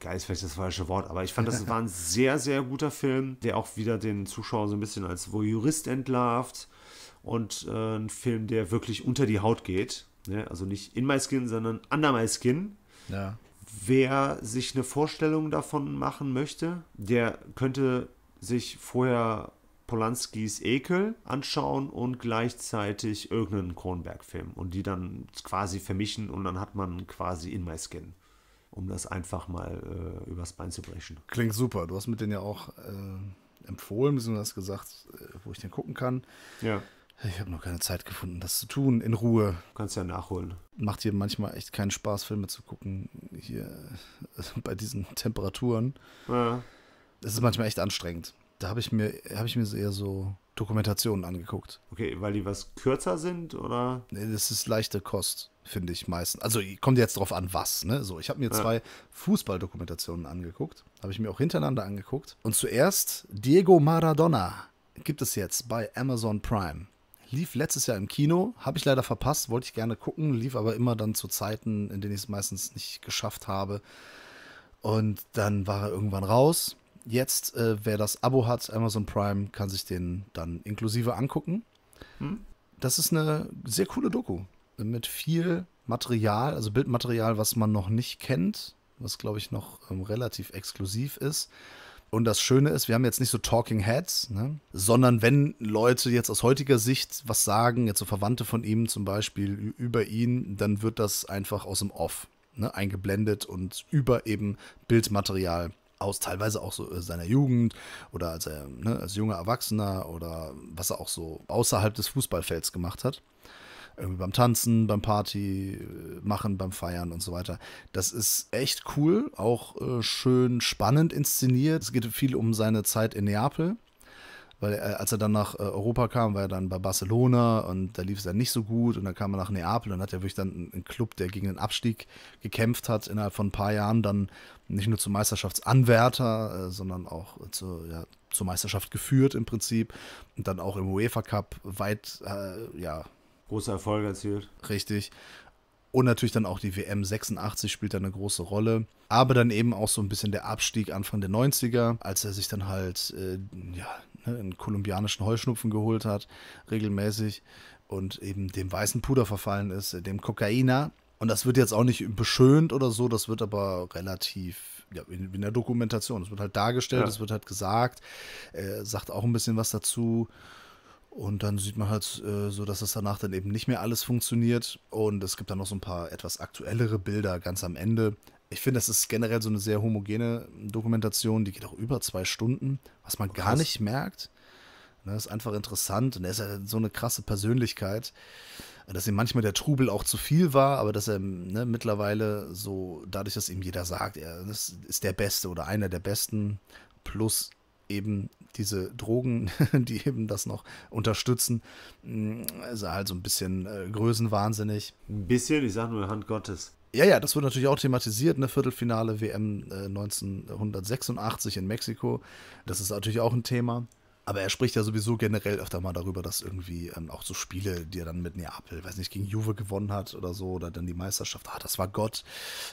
geil ist vielleicht das falsche Wort, aber ich fand, das war ein sehr, sehr guter Film, der auch wieder den Zuschauer so ein bisschen als Voyeurist entlarvt. Und äh, ein Film, der wirklich unter die Haut geht. Ne? Also nicht in my skin, sondern under my skin. Ja. Wer sich eine Vorstellung davon machen möchte, der könnte sich vorher Polanskis Ekel anschauen und gleichzeitig irgendeinen Kronberg-Film und die dann quasi vermischen und dann hat man quasi In My Skin, um das einfach mal äh, übers Bein zu brechen.
Klingt super. Du hast mit denen ja auch äh, empfohlen, beziehungsweise gesagt, äh, wo ich den gucken kann. Ja. Ich habe noch keine Zeit gefunden, das zu tun, in Ruhe. Kannst ja nachholen. Macht hier manchmal echt keinen Spaß, Filme zu gucken, hier also bei diesen Temperaturen. Ja. Es ist manchmal echt anstrengend. Da habe ich mir, ich mir eher so Dokumentationen angeguckt. Okay, weil die was kürzer sind oder? Nee, das ist leichte Kost, finde ich meistens. Also kommt jetzt drauf an, was, ne? So, ich habe mir ja. zwei Fußballdokumentationen angeguckt, habe ich mir auch hintereinander angeguckt und zuerst Diego Maradona gibt es jetzt bei Amazon Prime. Lief letztes Jahr im Kino, habe ich leider verpasst, wollte ich gerne gucken, lief aber immer dann zu Zeiten, in denen ich es meistens nicht geschafft habe. Und dann war er irgendwann raus jetzt, äh, wer das Abo hat, Amazon Prime, kann sich den dann inklusive angucken. Hm? Das ist eine sehr coole Doku äh, mit viel Material, also Bildmaterial, was man noch nicht kennt, was glaube ich noch ähm, relativ exklusiv ist. Und das Schöne ist, wir haben jetzt nicht so Talking Heads, ne? sondern wenn Leute jetzt aus heutiger Sicht was sagen, jetzt so Verwandte von ihm zum Beispiel über ihn, dann wird das einfach aus dem Off ne? eingeblendet und über eben Bildmaterial aus teilweise auch so äh, seiner Jugend oder als er ne, als junger Erwachsener oder was er auch so außerhalb des Fußballfelds gemacht hat. Irgendwie beim Tanzen, beim Party äh, machen, beim Feiern und so weiter. Das ist echt cool, auch äh, schön spannend inszeniert. Es geht viel um seine Zeit in Neapel weil er, äh, als er dann nach äh, Europa kam, war er dann bei Barcelona und da lief es dann nicht so gut und dann kam er nach Neapel und hat ja wirklich dann einen Club, der gegen den Abstieg gekämpft hat, innerhalb von ein paar Jahren dann nicht nur zum Meisterschaftsanwärter, äh, sondern auch zu, ja, zur Meisterschaft geführt im Prinzip und dann auch im UEFA Cup weit, äh, ja. Großer Erfolg erzielt. Richtig. Und natürlich dann auch die WM 86 spielt da eine große Rolle. Aber dann eben auch so ein bisschen der Abstieg Anfang der 90er, als er sich dann halt äh, ja, Ne, einen kolumbianischen Heuschnupfen geholt hat, regelmäßig und eben dem weißen Puder verfallen ist, äh, dem Kokaina. Und das wird jetzt auch nicht beschönt oder so, das wird aber relativ ja, in, in der Dokumentation. Es wird halt dargestellt, es ja. wird halt gesagt, äh, sagt auch ein bisschen was dazu. Und dann sieht man halt äh, so, dass es danach dann eben nicht mehr alles funktioniert. Und es gibt dann noch so ein paar etwas aktuellere Bilder ganz am Ende, ich finde, das ist generell so eine sehr homogene Dokumentation, die geht auch über zwei Stunden, was man Krass. gar nicht merkt. Das ne, ist einfach interessant und er ist ja so eine krasse Persönlichkeit, dass ihm manchmal der Trubel auch zu viel war, aber dass er ne, mittlerweile so, dadurch, dass ihm jeder sagt, er ist der Beste oder einer der Besten, plus eben diese Drogen, die eben das noch unterstützen, mm, ist er halt so ein bisschen äh, größenwahnsinnig.
Ein bisschen, ich sage nur Hand Gottes.
Ja, ja, das wurde natürlich auch thematisiert, ne? Viertelfinale WM äh, 1986 in Mexiko. Das ist natürlich auch ein Thema. Aber er spricht ja sowieso generell öfter mal darüber, dass irgendwie ähm, auch so Spiele, die er dann mit Neapel, weiß nicht, gegen Juve gewonnen hat oder so, oder dann die Meisterschaft, ah, das war Gott,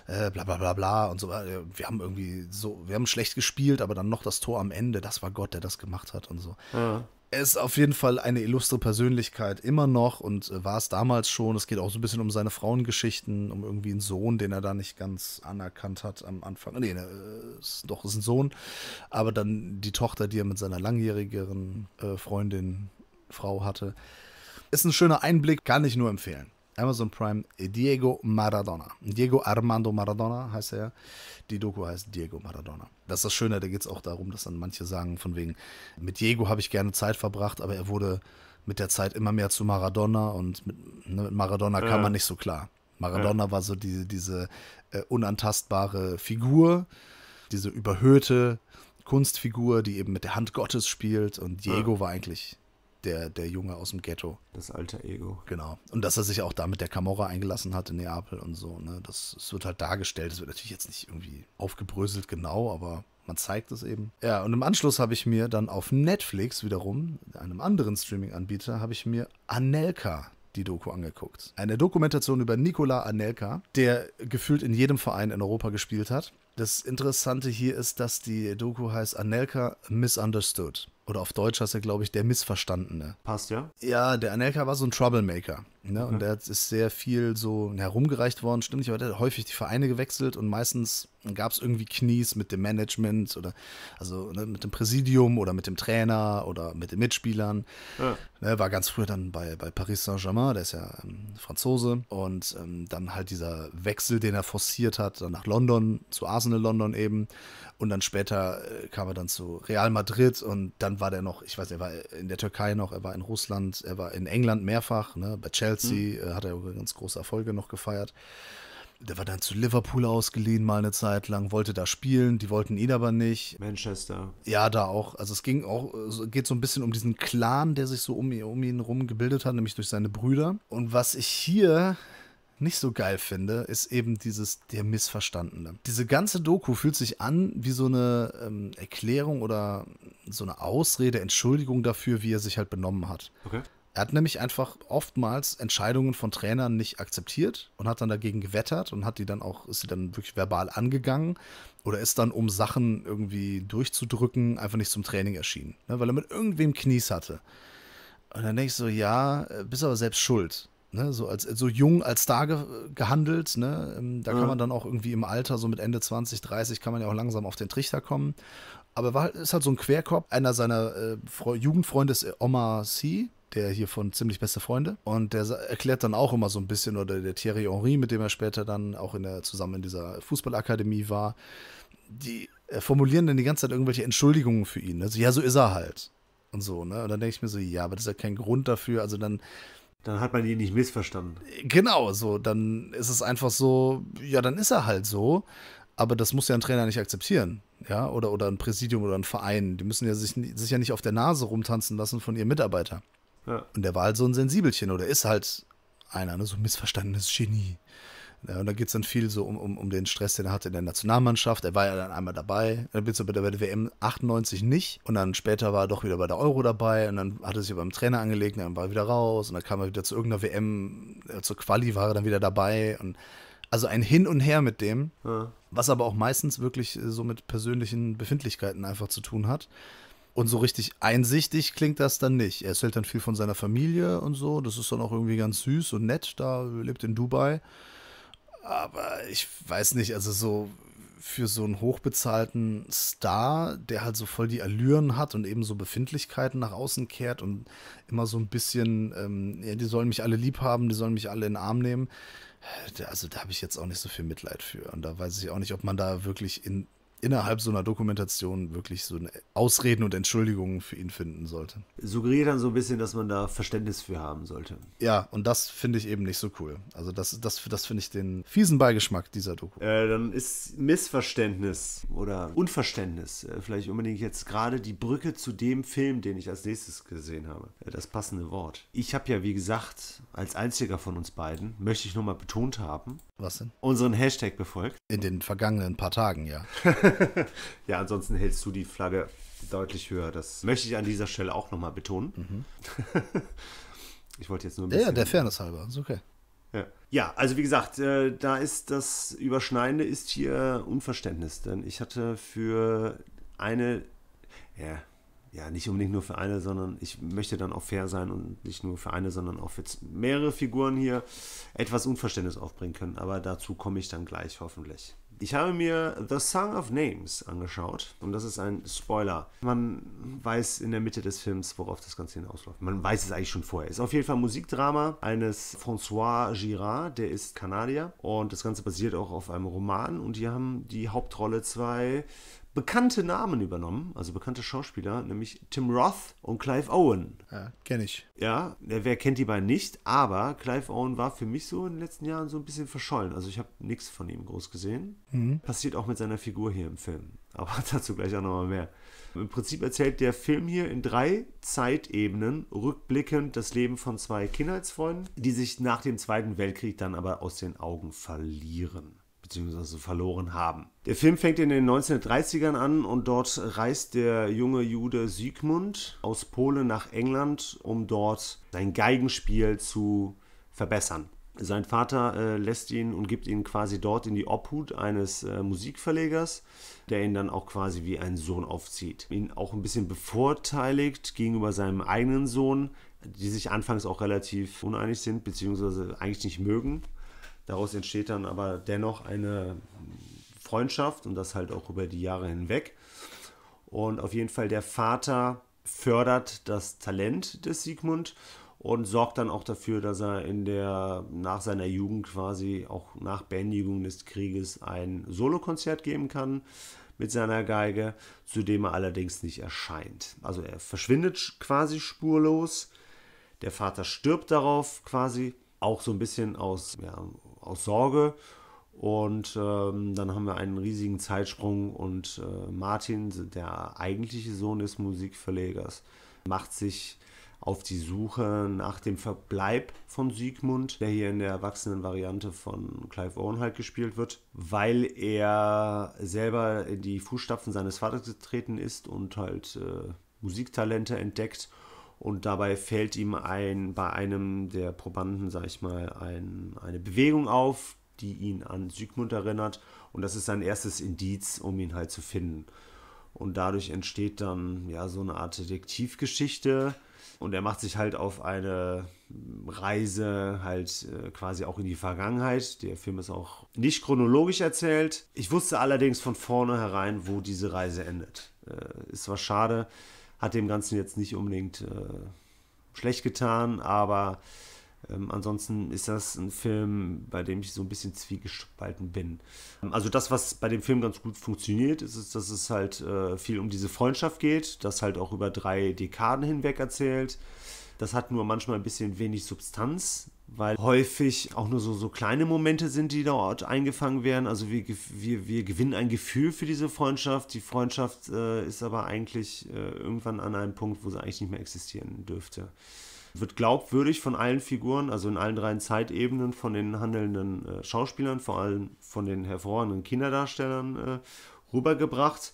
äh, bla bla bla bla und so äh, Wir haben irgendwie so, wir haben schlecht gespielt, aber dann noch das Tor am Ende, das war Gott, der das gemacht hat und so. Ja er ist auf jeden Fall eine illustre Persönlichkeit, immer noch und äh, war es damals schon. Es geht auch so ein bisschen um seine Frauengeschichten, um irgendwie einen Sohn, den er da nicht ganz anerkannt hat am Anfang. Nee, ne, ist, äh, doch, ist ein Sohn. Aber dann die Tochter, die er mit seiner langjährigeren äh, Freundin, Frau hatte. Ist ein schöner Einblick, kann ich nur empfehlen. Amazon Prime, Diego Maradona. Diego Armando Maradona heißt er. Die Doku heißt Diego Maradona. Das ist das Schöne, da geht es auch darum, dass dann manche sagen, von wegen, mit Diego habe ich gerne Zeit verbracht, aber er wurde mit der Zeit immer mehr zu Maradona und mit, ne, mit Maradona ja. kam man nicht so klar. Maradona ja. war so die, diese äh, unantastbare Figur, diese überhöhte Kunstfigur, die eben mit der Hand Gottes spielt und Diego ja. war eigentlich der, der Junge aus dem Ghetto. Das alter Ego. Genau. Und dass er sich auch da mit der Camorra eingelassen hat in Neapel und so. Ne? Das, das wird halt dargestellt. Das wird natürlich jetzt nicht irgendwie aufgebröselt genau, aber man zeigt es eben. Ja, und im Anschluss habe ich mir dann auf Netflix wiederum, einem anderen Streaming-Anbieter, habe ich mir Anelka die Doku angeguckt. Eine Dokumentation über Nikola Anelka, der gefühlt in jedem Verein in Europa gespielt hat das Interessante hier ist, dass die Doku heißt Anelka Misunderstood. Oder auf Deutsch heißt er, glaube ich, der Missverstandene. Passt, ja? Ja, der Anelka war so ein Troublemaker. Ne? Mhm. Und der ist sehr viel so herumgereicht worden, stimmt nicht, aber der hat häufig die Vereine gewechselt und meistens gab es irgendwie Knies mit dem Management oder also ne, mit dem Präsidium oder mit dem Trainer oder mit den Mitspielern. Ja. Ne, war ganz früher dann bei, bei Paris Saint-Germain, der ist ja ähm, Franzose. Und ähm, dann halt dieser Wechsel, den er forciert hat, dann nach London zu Arsenal Arsenal London eben. Und dann später äh, kam er dann zu Real Madrid und dann war der noch, ich weiß, er war in der Türkei noch, er war in Russland, er war in England mehrfach, ne? bei Chelsea mhm. Äh, hat er ganz große Erfolge noch gefeiert. Der war dann zu Liverpool ausgeliehen, mal eine Zeit lang, wollte da spielen, die wollten ihn aber nicht. Manchester. Ja, da auch. Also es ging auch, es geht so ein bisschen um diesen Clan, der sich so um, um ihn rum gebildet hat, nämlich durch seine Brüder. Und was ich hier nicht so geil finde, ist eben dieses der Missverstandene. Diese ganze Doku fühlt sich an wie so eine ähm, Erklärung oder so eine Ausrede, Entschuldigung dafür, wie er sich halt benommen hat. Okay. Er hat nämlich einfach oftmals Entscheidungen von Trainern nicht akzeptiert und hat dann dagegen gewettert und hat die dann auch, ist sie dann wirklich verbal angegangen oder ist dann, um Sachen irgendwie durchzudrücken, einfach nicht zum Training erschienen, ne, weil er mit irgendwem Knies hatte. Und dann denke ich so, ja, äh, bist aber selbst schuld ne, so als so jung als Star ge gehandelt, ne? Ähm, da ja. kann man dann auch irgendwie im Alter, so mit Ende 20, 30, kann man ja auch langsam auf den Trichter kommen. Aber war, ist halt so ein Querkorb. Einer seiner äh, Jugendfreunde ist Omar Sy, der hier von ziemlich beste Freunde. Und der erklärt dann auch immer so ein bisschen, oder der Thierry Henry, mit dem er später dann auch in der, zusammen in dieser Fußballakademie war, die äh, formulieren dann die ganze Zeit irgendwelche Entschuldigungen für ihn. Also, ja, so ist er halt. Und so, ne? Und dann denke ich mir so, ja, aber das ist ja kein Grund dafür. Also dann dann hat man ihn nicht missverstanden. Genau, so. Dann ist es einfach so, ja, dann ist er halt so. Aber das muss ja ein Trainer nicht akzeptieren. Ja, oder, oder ein Präsidium oder ein Verein. Die müssen ja sich, sich ja nicht auf der Nase rumtanzen lassen von ihrem Mitarbeiter. Ja. Und der war halt so ein Sensibelchen oder ist halt einer, ne? so ein missverstandenes Genie. Ja, und da geht es dann viel so um, um, um den Stress, den er hatte in der Nationalmannschaft. Er war ja dann einmal dabei, dann bist du bei der, bei der WM 98 nicht und dann später war er doch wieder bei der Euro dabei und dann hat er sich beim Trainer angelegt, Und dann war er wieder raus und dann kam er wieder zu irgendeiner WM, äh, zur Quali war er dann wieder dabei und also ein Hin und Her mit dem, ja. was aber auch meistens wirklich äh, so mit persönlichen Befindlichkeiten einfach zu tun hat. Und so richtig einsichtig klingt das dann nicht. Er erzählt dann viel von seiner Familie und so. Das ist dann auch irgendwie ganz süß und nett. Da lebt in Dubai. Aber ich weiß nicht, also so für so einen hochbezahlten Star, der halt so voll die Allüren hat und eben so Befindlichkeiten nach außen kehrt und immer so ein bisschen, ähm, ja, die sollen mich alle lieb haben, die sollen mich alle in den Arm nehmen. Äh, also da habe ich jetzt auch nicht so viel Mitleid für. Und da weiß ich auch nicht, ob man da wirklich in innerhalb so einer Dokumentation wirklich so Ausreden und Entschuldigungen für ihn finden sollte.
Suggeriert dann so ein bisschen, dass man da Verständnis für haben sollte.
Ja, und das finde ich eben nicht so cool. Also das, das, das finde ich den fiesen Beigeschmack dieser Doku.
Äh, dann ist Missverständnis oder Unverständnis äh, vielleicht unbedingt jetzt gerade die Brücke zu dem Film, den ich als nächstes gesehen habe. Äh, das passende Wort. Ich habe ja, wie gesagt, als einziger von uns beiden, möchte ich nochmal betont haben, was denn? Unseren Hashtag befolgt. In den vergangenen paar Tagen, ja. ja, ansonsten hältst du die Flagge deutlich höher. Das möchte ich an dieser Stelle auch nochmal betonen. Mhm. ich wollte jetzt nur ein bisschen. Ja, der
Fairness halber, ist okay.
Ja. ja, also wie gesagt, äh, da ist das Überschneidende ist hier Unverständnis, denn ich hatte für eine, ja, ja, nicht unbedingt nur für eine, sondern ich möchte dann auch fair sein und nicht nur für eine, sondern auch für mehrere Figuren hier etwas Unverständnis aufbringen können. Aber dazu komme ich dann gleich hoffentlich. Ich habe mir The Song of Names angeschaut und das ist ein Spoiler. Man weiß in der Mitte des Films, worauf das Ganze hinausläuft. Man weiß es eigentlich schon vorher. Ist auf jeden Fall ein Musikdrama eines François Girard, der ist Kanadier und das Ganze basiert auch auf einem Roman und hier haben die Hauptrolle zwei bekannte Namen übernommen, also bekannte Schauspieler, nämlich Tim Roth und Clive Owen. Ja, kenne ich. Ja, wer kennt die beiden nicht, aber Clive Owen war für mich so in den letzten Jahren so ein bisschen verschollen. Also ich habe nichts von ihm groß gesehen. Mhm. Passiert auch mit seiner Figur hier im Film. Aber dazu gleich auch nochmal mehr. Im Prinzip erzählt der Film hier in drei Zeitebenen rückblickend das Leben von zwei Kindheitsfreunden, die sich nach dem Zweiten Weltkrieg dann aber aus den Augen verlieren beziehungsweise verloren haben. Der Film fängt in den 1930ern an und dort reist der junge Jude Siegmund aus Polen nach England, um dort sein Geigenspiel zu verbessern. Sein Vater äh, lässt ihn und gibt ihn quasi dort in die Obhut eines äh, Musikverlegers, der ihn dann auch quasi wie einen Sohn aufzieht. Ihn auch ein bisschen bevorteiligt gegenüber seinem eigenen Sohn, die sich anfangs auch relativ uneinig sind, beziehungsweise eigentlich nicht mögen. Daraus entsteht dann aber dennoch eine Freundschaft und das halt auch über die Jahre hinweg. Und auf jeden Fall der Vater fördert das Talent des Sigmund und sorgt dann auch dafür, dass er in der, nach seiner Jugend quasi auch nach Beendigung des Krieges ein Solokonzert geben kann mit seiner Geige, zu dem er allerdings nicht erscheint. Also er verschwindet quasi spurlos. Der Vater stirbt darauf quasi, auch so ein bisschen aus ja, aus Sorge. Und ähm, dann haben wir einen riesigen Zeitsprung und äh, Martin, der eigentliche Sohn des Musikverlegers, macht sich auf die Suche nach dem Verbleib von Siegmund, der hier in der erwachsenen Variante von Clive Owen halt gespielt wird, weil er selber in die Fußstapfen seines Vaters getreten ist und halt äh, Musiktalente entdeckt und dabei fällt ihm ein bei einem der Probanden, sag ich mal, ein, eine Bewegung auf, die ihn an Sigmund erinnert und das ist sein erstes Indiz, um ihn halt zu finden. Und dadurch entsteht dann ja so eine Art Detektivgeschichte und er macht sich halt auf eine Reise halt äh, quasi auch in die Vergangenheit. Der Film ist auch nicht chronologisch erzählt. Ich wusste allerdings von vornherein, wo diese Reise endet. Äh, ist zwar schade, hat dem Ganzen jetzt nicht unbedingt äh, schlecht getan, aber ähm, ansonsten ist das ein Film, bei dem ich so ein bisschen zwiegespalten bin. Ähm, also das, was bei dem Film ganz gut funktioniert, ist, ist dass es halt äh, viel um diese Freundschaft geht, das halt auch über drei Dekaden hinweg erzählt. Das hat nur manchmal ein bisschen wenig Substanz weil häufig auch nur so, so kleine Momente sind, die dort eingefangen werden. Also wir, wir, wir gewinnen ein Gefühl für diese Freundschaft. Die Freundschaft äh, ist aber eigentlich äh, irgendwann an einem Punkt, wo sie eigentlich nicht mehr existieren dürfte. Wird glaubwürdig von allen Figuren, also in allen drei Zeitebenen, von den handelnden äh, Schauspielern, vor allem von den hervorragenden Kinderdarstellern äh, rübergebracht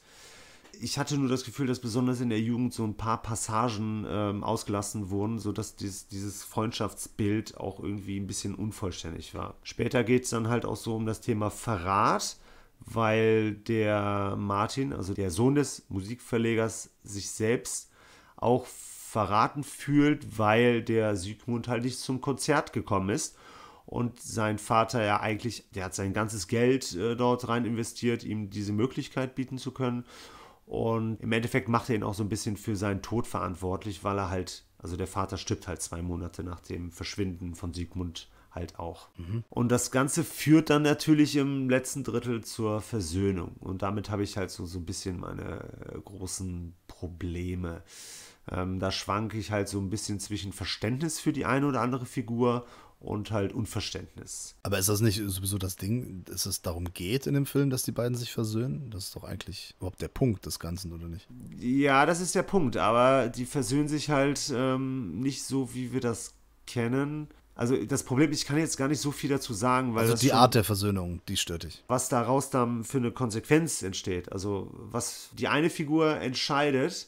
ich hatte nur das Gefühl, dass besonders in der Jugend so ein paar Passagen ähm, ausgelassen wurden, sodass dieses, dieses Freundschaftsbild auch irgendwie ein bisschen unvollständig war. Später geht es dann halt auch so um das Thema Verrat, weil der Martin, also der Sohn des Musikverlegers, sich selbst auch verraten fühlt, weil der Sigmund halt nicht zum Konzert gekommen ist und sein Vater ja eigentlich, der hat sein ganzes Geld äh, dort rein investiert, ihm diese Möglichkeit bieten zu können. Und im Endeffekt macht er ihn auch so ein bisschen für seinen Tod verantwortlich, weil er halt, also der Vater stirbt halt zwei Monate nach dem Verschwinden von Sigmund halt auch. Mhm. Und das Ganze führt dann natürlich im letzten Drittel zur Versöhnung. Und damit habe ich halt so, so ein bisschen meine äh, großen Probleme. Ähm, da schwanke ich halt so ein bisschen zwischen Verständnis für die eine oder andere Figur und halt Unverständnis.
Aber ist das nicht sowieso das Ding, dass es darum geht in dem Film, dass die beiden sich versöhnen? Das ist doch eigentlich überhaupt der Punkt des Ganzen, oder nicht?
Ja, das ist der Punkt, aber die versöhnen sich halt ähm, nicht so, wie wir das kennen. Also das Problem, ich kann jetzt gar nicht so viel dazu sagen, weil. Also die Art der
Versöhnung, die stört dich.
Was daraus dann für eine Konsequenz entsteht. Also was die eine Figur entscheidet,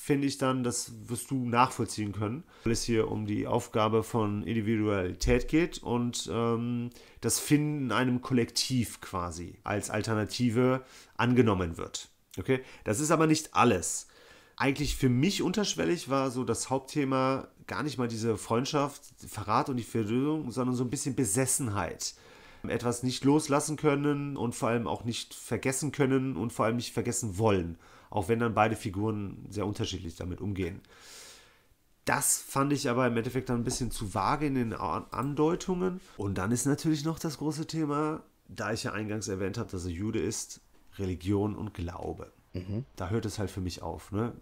finde ich dann, das wirst du nachvollziehen können, weil es hier um die Aufgabe von Individualität geht und ähm, das Finden in einem Kollektiv quasi als Alternative angenommen wird. Okay, das ist aber nicht alles. Eigentlich für mich unterschwellig war so das Hauptthema gar nicht mal diese Freundschaft, Verrat und die Versöhnung, sondern so ein bisschen Besessenheit etwas nicht loslassen können und vor allem auch nicht vergessen können und vor allem nicht vergessen wollen auch wenn dann beide Figuren sehr unterschiedlich damit umgehen. Das fand ich aber im Endeffekt dann ein bisschen zu vage in den Andeutungen. Und dann ist natürlich noch das große Thema, da ich ja eingangs erwähnt habe, dass er Jude ist, Religion und Glaube. Mhm. Da hört es halt für mich auf. Ne?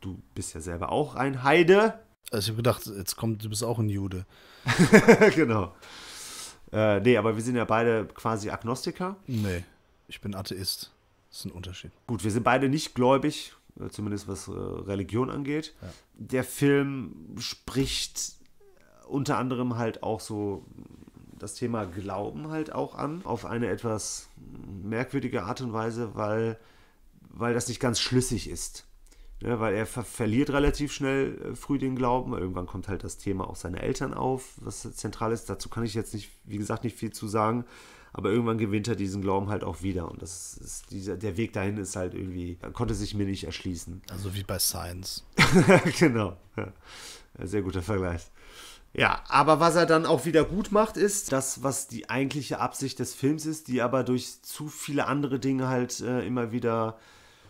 Du bist ja selber auch ein Heide. Also ich habe gedacht, jetzt kommt, du bist auch ein Jude. genau. Äh, nee, aber wir sind ja beide quasi Agnostiker. Nee,
ich bin Atheist. Das ist ein Unterschied.
Gut, wir sind beide nicht gläubig, äh, zumindest was äh, Religion angeht. Ja. Der Film spricht äh, unter anderem halt auch so das Thema Glauben halt auch an, auf eine etwas merkwürdige Art und Weise, weil, weil das nicht ganz schlüssig ist. Ja, ne, weil er ver verliert relativ schnell äh, früh den Glauben. Irgendwann kommt halt das Thema auch seine Eltern auf, was zentral ist. Dazu kann ich jetzt nicht, wie gesagt, nicht viel zu sagen aber irgendwann gewinnt er diesen Glauben halt auch wieder. Und das ist dieser, der Weg dahin ist halt irgendwie, konnte sich mir nicht erschließen. Also wie bei Science. genau. Ja. Sehr guter Vergleich. Ja, aber was er dann auch wieder gut macht, ist das, was die eigentliche Absicht des Films ist, die aber durch zu viele andere Dinge halt äh, immer wieder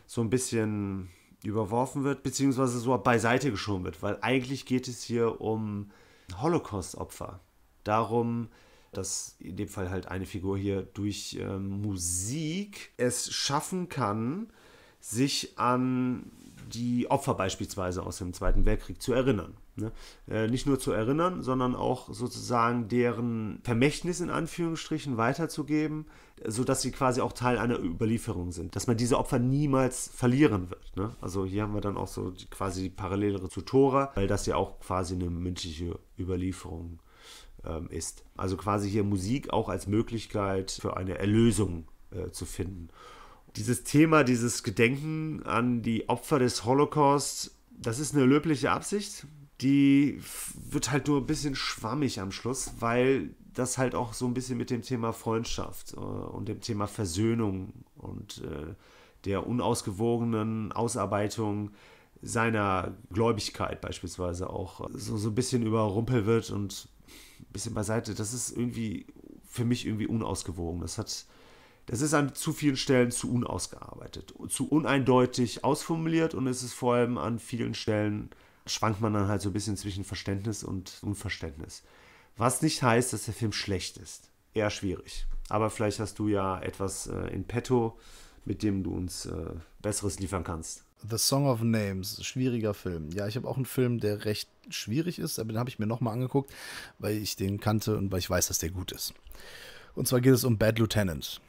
so ein bisschen überworfen wird, beziehungsweise so beiseite geschoben wird, weil eigentlich geht es hier um Holocaust-Opfer. Darum, dass in dem Fall halt eine Figur hier durch ähm, Musik es schaffen kann, sich an die Opfer beispielsweise aus dem Zweiten Weltkrieg zu erinnern. Ne? Äh, nicht nur zu erinnern, sondern auch sozusagen deren Vermächtnis in Anführungsstrichen weiterzugeben, sodass sie quasi auch Teil einer Überlieferung sind, dass man diese Opfer niemals verlieren wird. Ne? Also hier haben wir dann auch so die, quasi die Parallele zu Tora, weil das ja auch quasi eine mündliche Überlieferung ist ähm, ist. Also quasi hier Musik auch als Möglichkeit für eine Erlösung äh, zu finden. Dieses Thema, dieses Gedenken an die Opfer des Holocaust, das ist eine löbliche Absicht. Die wird halt nur ein bisschen schwammig am Schluss, weil das halt auch so ein bisschen mit dem Thema Freundschaft äh, und dem Thema Versöhnung und äh, der unausgewogenen Ausarbeitung seiner Gläubigkeit beispielsweise auch äh, so, so ein bisschen überrumpelt wird und ein bisschen beiseite, das ist irgendwie für mich irgendwie unausgewogen. Das hat, das ist an zu vielen Stellen zu unausgearbeitet, zu uneindeutig ausformuliert und es ist vor allem an vielen Stellen schwankt man dann halt so ein bisschen zwischen Verständnis und Unverständnis. Was nicht heißt, dass der Film schlecht ist. Eher schwierig. Aber vielleicht hast du ja etwas äh, in petto, mit dem du uns äh, Besseres liefern kannst.
The Song of Names, schwieriger Film. Ja, ich habe auch einen Film, der recht schwierig ist, aber den habe ich mir nochmal angeguckt, weil ich den kannte und weil ich weiß, dass der gut ist. Und zwar geht es um Bad Lieutenant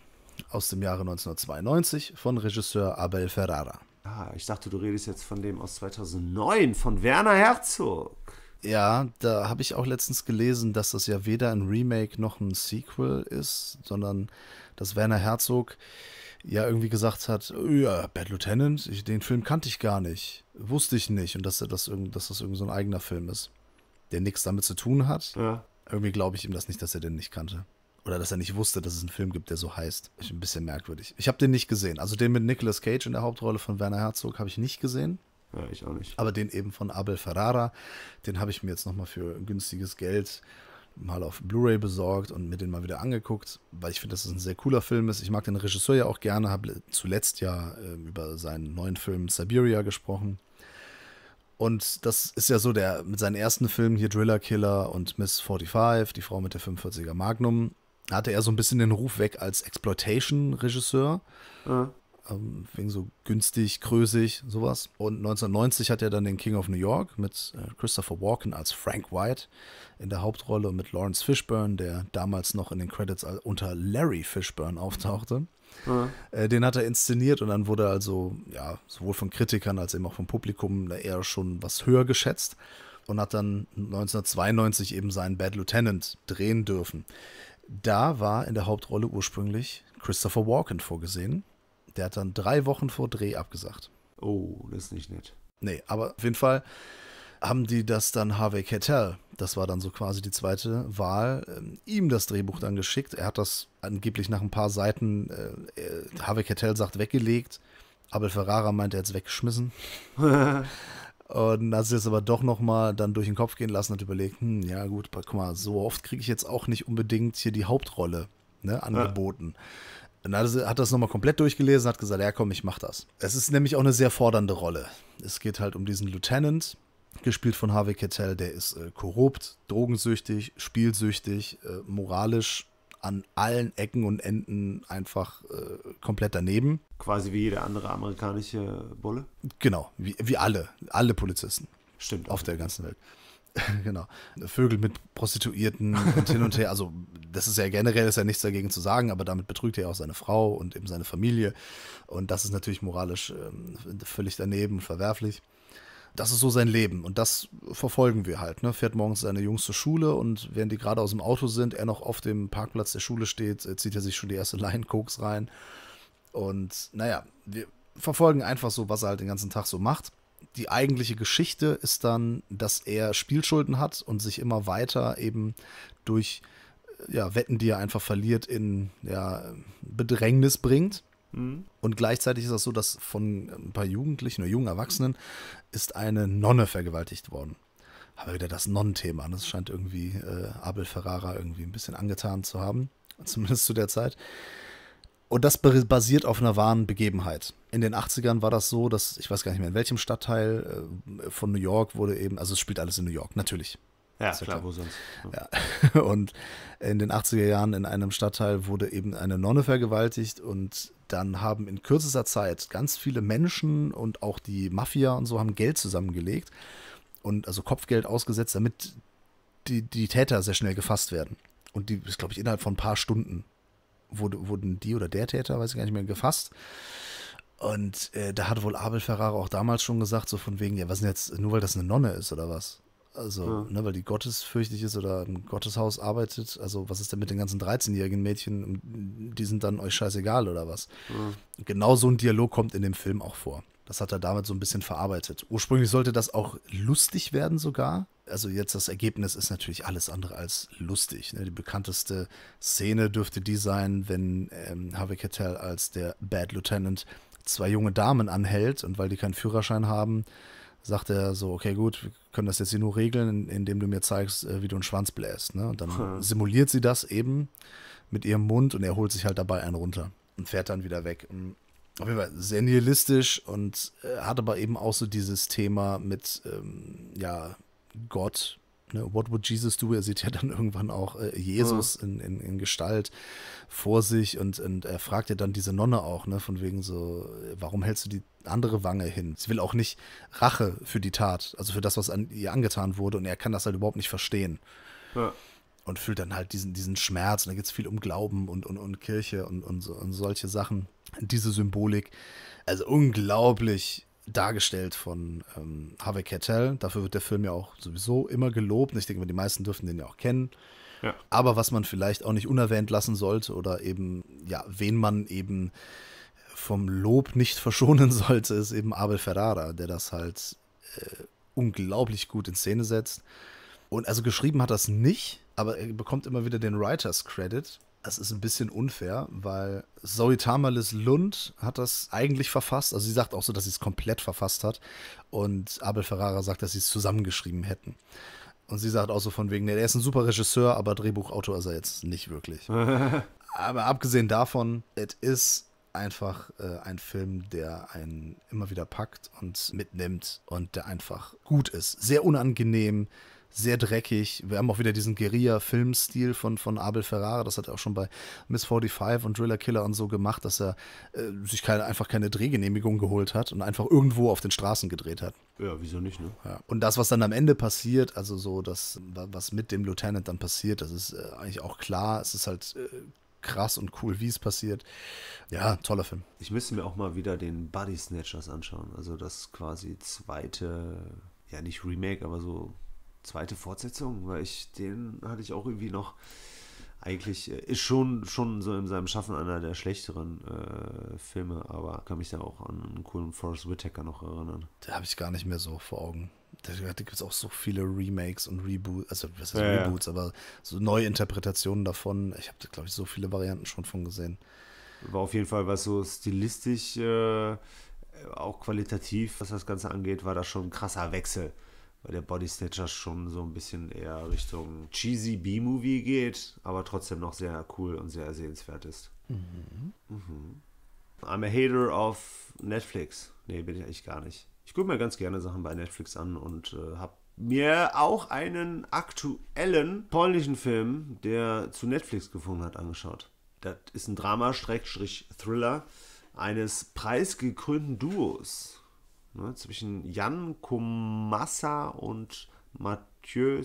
aus dem Jahre 1992 von Regisseur Abel Ferrara. Ah,
ich dachte, du redest jetzt von dem aus 2009 von Werner Herzog. Ja, da habe ich auch letztens gelesen,
dass das ja weder ein Remake noch ein Sequel ist, sondern dass Werner Herzog ja irgendwie gesagt hat, oh ja, Bad Lieutenant, ich, den Film kannte ich gar nicht. Wusste ich nicht. Und dass, er das, dass das irgendwie so ein eigener Film ist, der nichts damit zu tun hat. Ja. Irgendwie glaube ich ihm das nicht, dass er den nicht kannte. Oder dass er nicht wusste, dass es einen Film gibt, der so heißt. Ist ein bisschen merkwürdig. Ich habe den nicht gesehen. Also den mit Nicolas Cage in der Hauptrolle von Werner Herzog habe ich nicht gesehen. Ja, ich auch nicht. Aber den eben von Abel Ferrara, den habe ich mir jetzt nochmal für günstiges Geld äh, mal auf Blu-ray besorgt und mir den mal wieder angeguckt, weil ich finde, dass es ein sehr cooler Film ist. Ich mag den Regisseur ja auch gerne, habe zuletzt ja äh, über seinen neuen Film Siberia gesprochen. Und das ist ja so der mit seinen ersten Filmen hier Driller Killer und Miss 45, die Frau mit der 45er Magnum, hatte er so ein bisschen den Ruf weg als Exploitation Regisseur. Ja. Ähm, wegen so günstig, krösig, sowas. Und 1990 hat er dann den King of New York mit äh, Christopher Walken als Frank White in der Hauptrolle und mit Lawrence Fishburne, der damals noch in den Credits unter Larry Fishburne auftauchte. Mhm. Äh, den hat er inszeniert und dann wurde also, ja, sowohl von Kritikern als eben auch vom Publikum äh, eher schon was höher geschätzt und hat dann 1992 eben seinen Bad Lieutenant drehen dürfen. Da war in der Hauptrolle ursprünglich Christopher Walken vorgesehen, der hat dann drei Wochen vor Dreh abgesagt. Oh, das ist nicht nett. Nee, aber auf jeden Fall haben die das dann Harvey Keitel, das war dann so quasi die zweite Wahl, ähm, ihm das Drehbuch dann geschickt. Er hat das angeblich nach ein paar Seiten, äh, äh Harvey Keitel sagt, weggelegt. Abel Ferrara meint, er hat es weggeschmissen. Und hat sich das aber doch nochmal dann durch den Kopf gehen lassen und überlegt, hm, ja gut, guck mal, so oft kriege ich jetzt auch nicht unbedingt hier die Hauptrolle ne, angeboten. Ja. Dann hat das nochmal komplett durchgelesen, hat gesagt, ja komm, ich mach das. Es ist nämlich auch eine sehr fordernde Rolle. Es geht halt um diesen Lieutenant, gespielt von Harvey Keitel, der ist äh, korrupt, drogensüchtig, spielsüchtig, äh, moralisch an allen Ecken und Enden einfach äh, komplett daneben.
Quasi wie jeder andere amerikanische Bulle?
Genau, wie, wie alle, alle Polizisten. Stimmt. Auf der ganzen Welt. genau. Vögel mit Prostituierten und hin und her. Also, das ist ja generell ist ja nichts dagegen zu sagen, aber damit betrügt er auch seine Frau und eben seine Familie. Und das ist natürlich moralisch äh, völlig daneben, verwerflich. Das ist so sein Leben und das verfolgen wir halt. Ne? Fährt morgens seine Jungs zur Schule und während die gerade aus dem Auto sind, er noch auf dem Parkplatz der Schule steht, äh, zieht er sich schon die erste Line Koks rein. Und naja, wir verfolgen einfach so, was er halt den ganzen Tag so macht die eigentliche Geschichte ist dann, dass er Spielschulden hat und sich immer weiter eben durch äh, ja, Wetten, die er einfach verliert, in ja, Bedrängnis bringt. Mhm. Und gleichzeitig ist das so, dass von ein paar Jugendlichen oder jungen Erwachsenen ist eine Nonne vergewaltigt worden. Aber wieder das Nonnenthema. Ne? Das scheint irgendwie äh, Abel Ferrara irgendwie ein bisschen angetan zu haben. Zumindest zu der Zeit. Und das basiert auf einer wahren Begebenheit. In den 80ern war das so, dass, ich weiß gar nicht mehr, in welchem Stadtteil äh, von New York wurde eben, also es spielt alles in New York, natürlich.
Ja, klar, klar, wo sonst. Hm.
Ja. Und in den 80er Jahren in einem Stadtteil wurde eben eine Nonne vergewaltigt und dann haben in kürzester Zeit ganz viele Menschen und auch die Mafia und so haben Geld zusammengelegt und also Kopfgeld ausgesetzt, damit die, die Täter sehr schnell gefasst werden. Und die ist, glaube ich, innerhalb von ein paar Stunden wurde, wurden die oder der Täter, weiß ich gar nicht mehr, gefasst. Und äh, da hat wohl Abel Ferrara auch damals schon gesagt, so von wegen, ja, was denn jetzt, nur weil das eine Nonne ist oder was? Also, ja. ne, weil die gottesfürchtig ist oder im Gotteshaus arbeitet. Also, was ist denn mit den ganzen 13-jährigen Mädchen? Die sind dann euch scheißegal oder was? Ja. Genau so ein Dialog kommt in dem Film auch vor. Das hat er damit so ein bisschen verarbeitet. Ursprünglich sollte das auch lustig werden sogar also jetzt das Ergebnis ist natürlich alles andere als lustig. Ne? Die bekannteste Szene dürfte die sein, wenn ähm, Harvey Keitel als der Bad Lieutenant zwei junge Damen anhält und weil die keinen Führerschein haben, sagt er so, okay gut, wir können das jetzt hier nur regeln, indem du mir zeigst, äh, wie du einen Schwanz bläst. Ne? Und dann hm. simuliert sie das eben mit ihrem Mund und er holt sich halt dabei einen runter und fährt dann wieder weg. Und auf jeden Fall sehr nihilistisch und äh, hat aber eben auch so dieses Thema mit, ähm, ja, Gott. Ne? What would Jesus do? Er sieht ja dann irgendwann auch äh, Jesus mhm. in, in, in, Gestalt vor sich und, und er fragt ja dann diese Nonne auch, ne, von wegen so, äh, warum hältst du die andere Wange hin? Sie will auch nicht Rache für die Tat, also für das, was an ihr angetan wurde und er kann das halt überhaupt nicht verstehen. Ja und fühlt dann halt diesen, diesen Schmerz. Und da geht es viel um Glauben und, und, und Kirche und, und, und solche Sachen. diese Symbolik. Also unglaublich dargestellt von ähm, Harvey Keitel. Dafür wird der Film ja auch sowieso immer gelobt. Ich denke, die meisten dürfen den ja auch kennen. Ja. Aber was man vielleicht auch nicht unerwähnt lassen sollte oder eben, ja, wen man eben vom Lob nicht verschonen sollte, ist eben Abel Ferrara, der das halt äh, unglaublich gut in Szene setzt. Und also geschrieben hat das nicht, aber er bekommt immer wieder den Writers Credit es ist ein bisschen unfair, weil Zoe Tamalis Lund hat das eigentlich verfasst. Also sie sagt auch so, dass sie es komplett verfasst hat. Und Abel Ferrara sagt, dass sie es zusammengeschrieben hätten. Und sie sagt auch so von wegen, nee, er ist ein super Regisseur, aber Drehbuchautor ist er jetzt nicht wirklich. aber abgesehen davon, es ist einfach äh, ein Film, der einen immer wieder packt und mitnimmt und der einfach gut ist. Sehr unangenehm, sehr dreckig. Wir haben auch wieder diesen Guerilla-Filmstil von, von Abel Ferrara. Das hat er auch schon bei Miss 45 und Driller Killer und so gemacht, dass er äh, sich keine, einfach keine Drehgenehmigung geholt hat und einfach irgendwo auf den Straßen gedreht hat.
Ja, wieso nicht, ne?
Ja. Und das, was dann am Ende passiert, also so, das, was mit dem Lieutenant dann passiert, das ist äh, eigentlich auch klar. Es ist halt. Äh, krass und cool, wie es passiert. Ja, toller Film.
Ich müsste mir auch mal wieder den Body Snatchers anschauen. Also das quasi zweite, ja nicht Remake, aber so zweite Fortsetzung, weil ich den hatte ich auch irgendwie noch. Eigentlich äh, ist schon, schon so in seinem Schaffen einer der schlechteren äh, Filme, aber kann mich da auch an einen coolen Forrest Whitaker noch erinnern. Da habe ich gar nicht
mehr so vor Augen. Da gibt es auch so viele Remakes und Reboots, also was heißt ja, Reboots, ja. aber so Neuinterpretationen davon. Ich habe da, glaube ich, so viele
Varianten schon von gesehen. War auf jeden Fall was so stilistisch, äh, auch qualitativ, was das Ganze angeht, war das schon ein krasser Wechsel weil der Body Snatcher schon so ein bisschen eher Richtung cheesy B-Movie geht, aber trotzdem noch sehr cool und sehr sehenswert ist. Mhm. Mhm. I'm a hater of Netflix. Nee, bin ich eigentlich gar nicht. Ich gucke mir ganz gerne Sachen bei Netflix an und äh, habe mir auch einen aktuellen polnischen Film, der zu Netflix gefunden hat, angeschaut. Das ist ein Drama-Thriller eines preisgekrönten Duos. Ne, zwischen Jan Komassa und Mathieu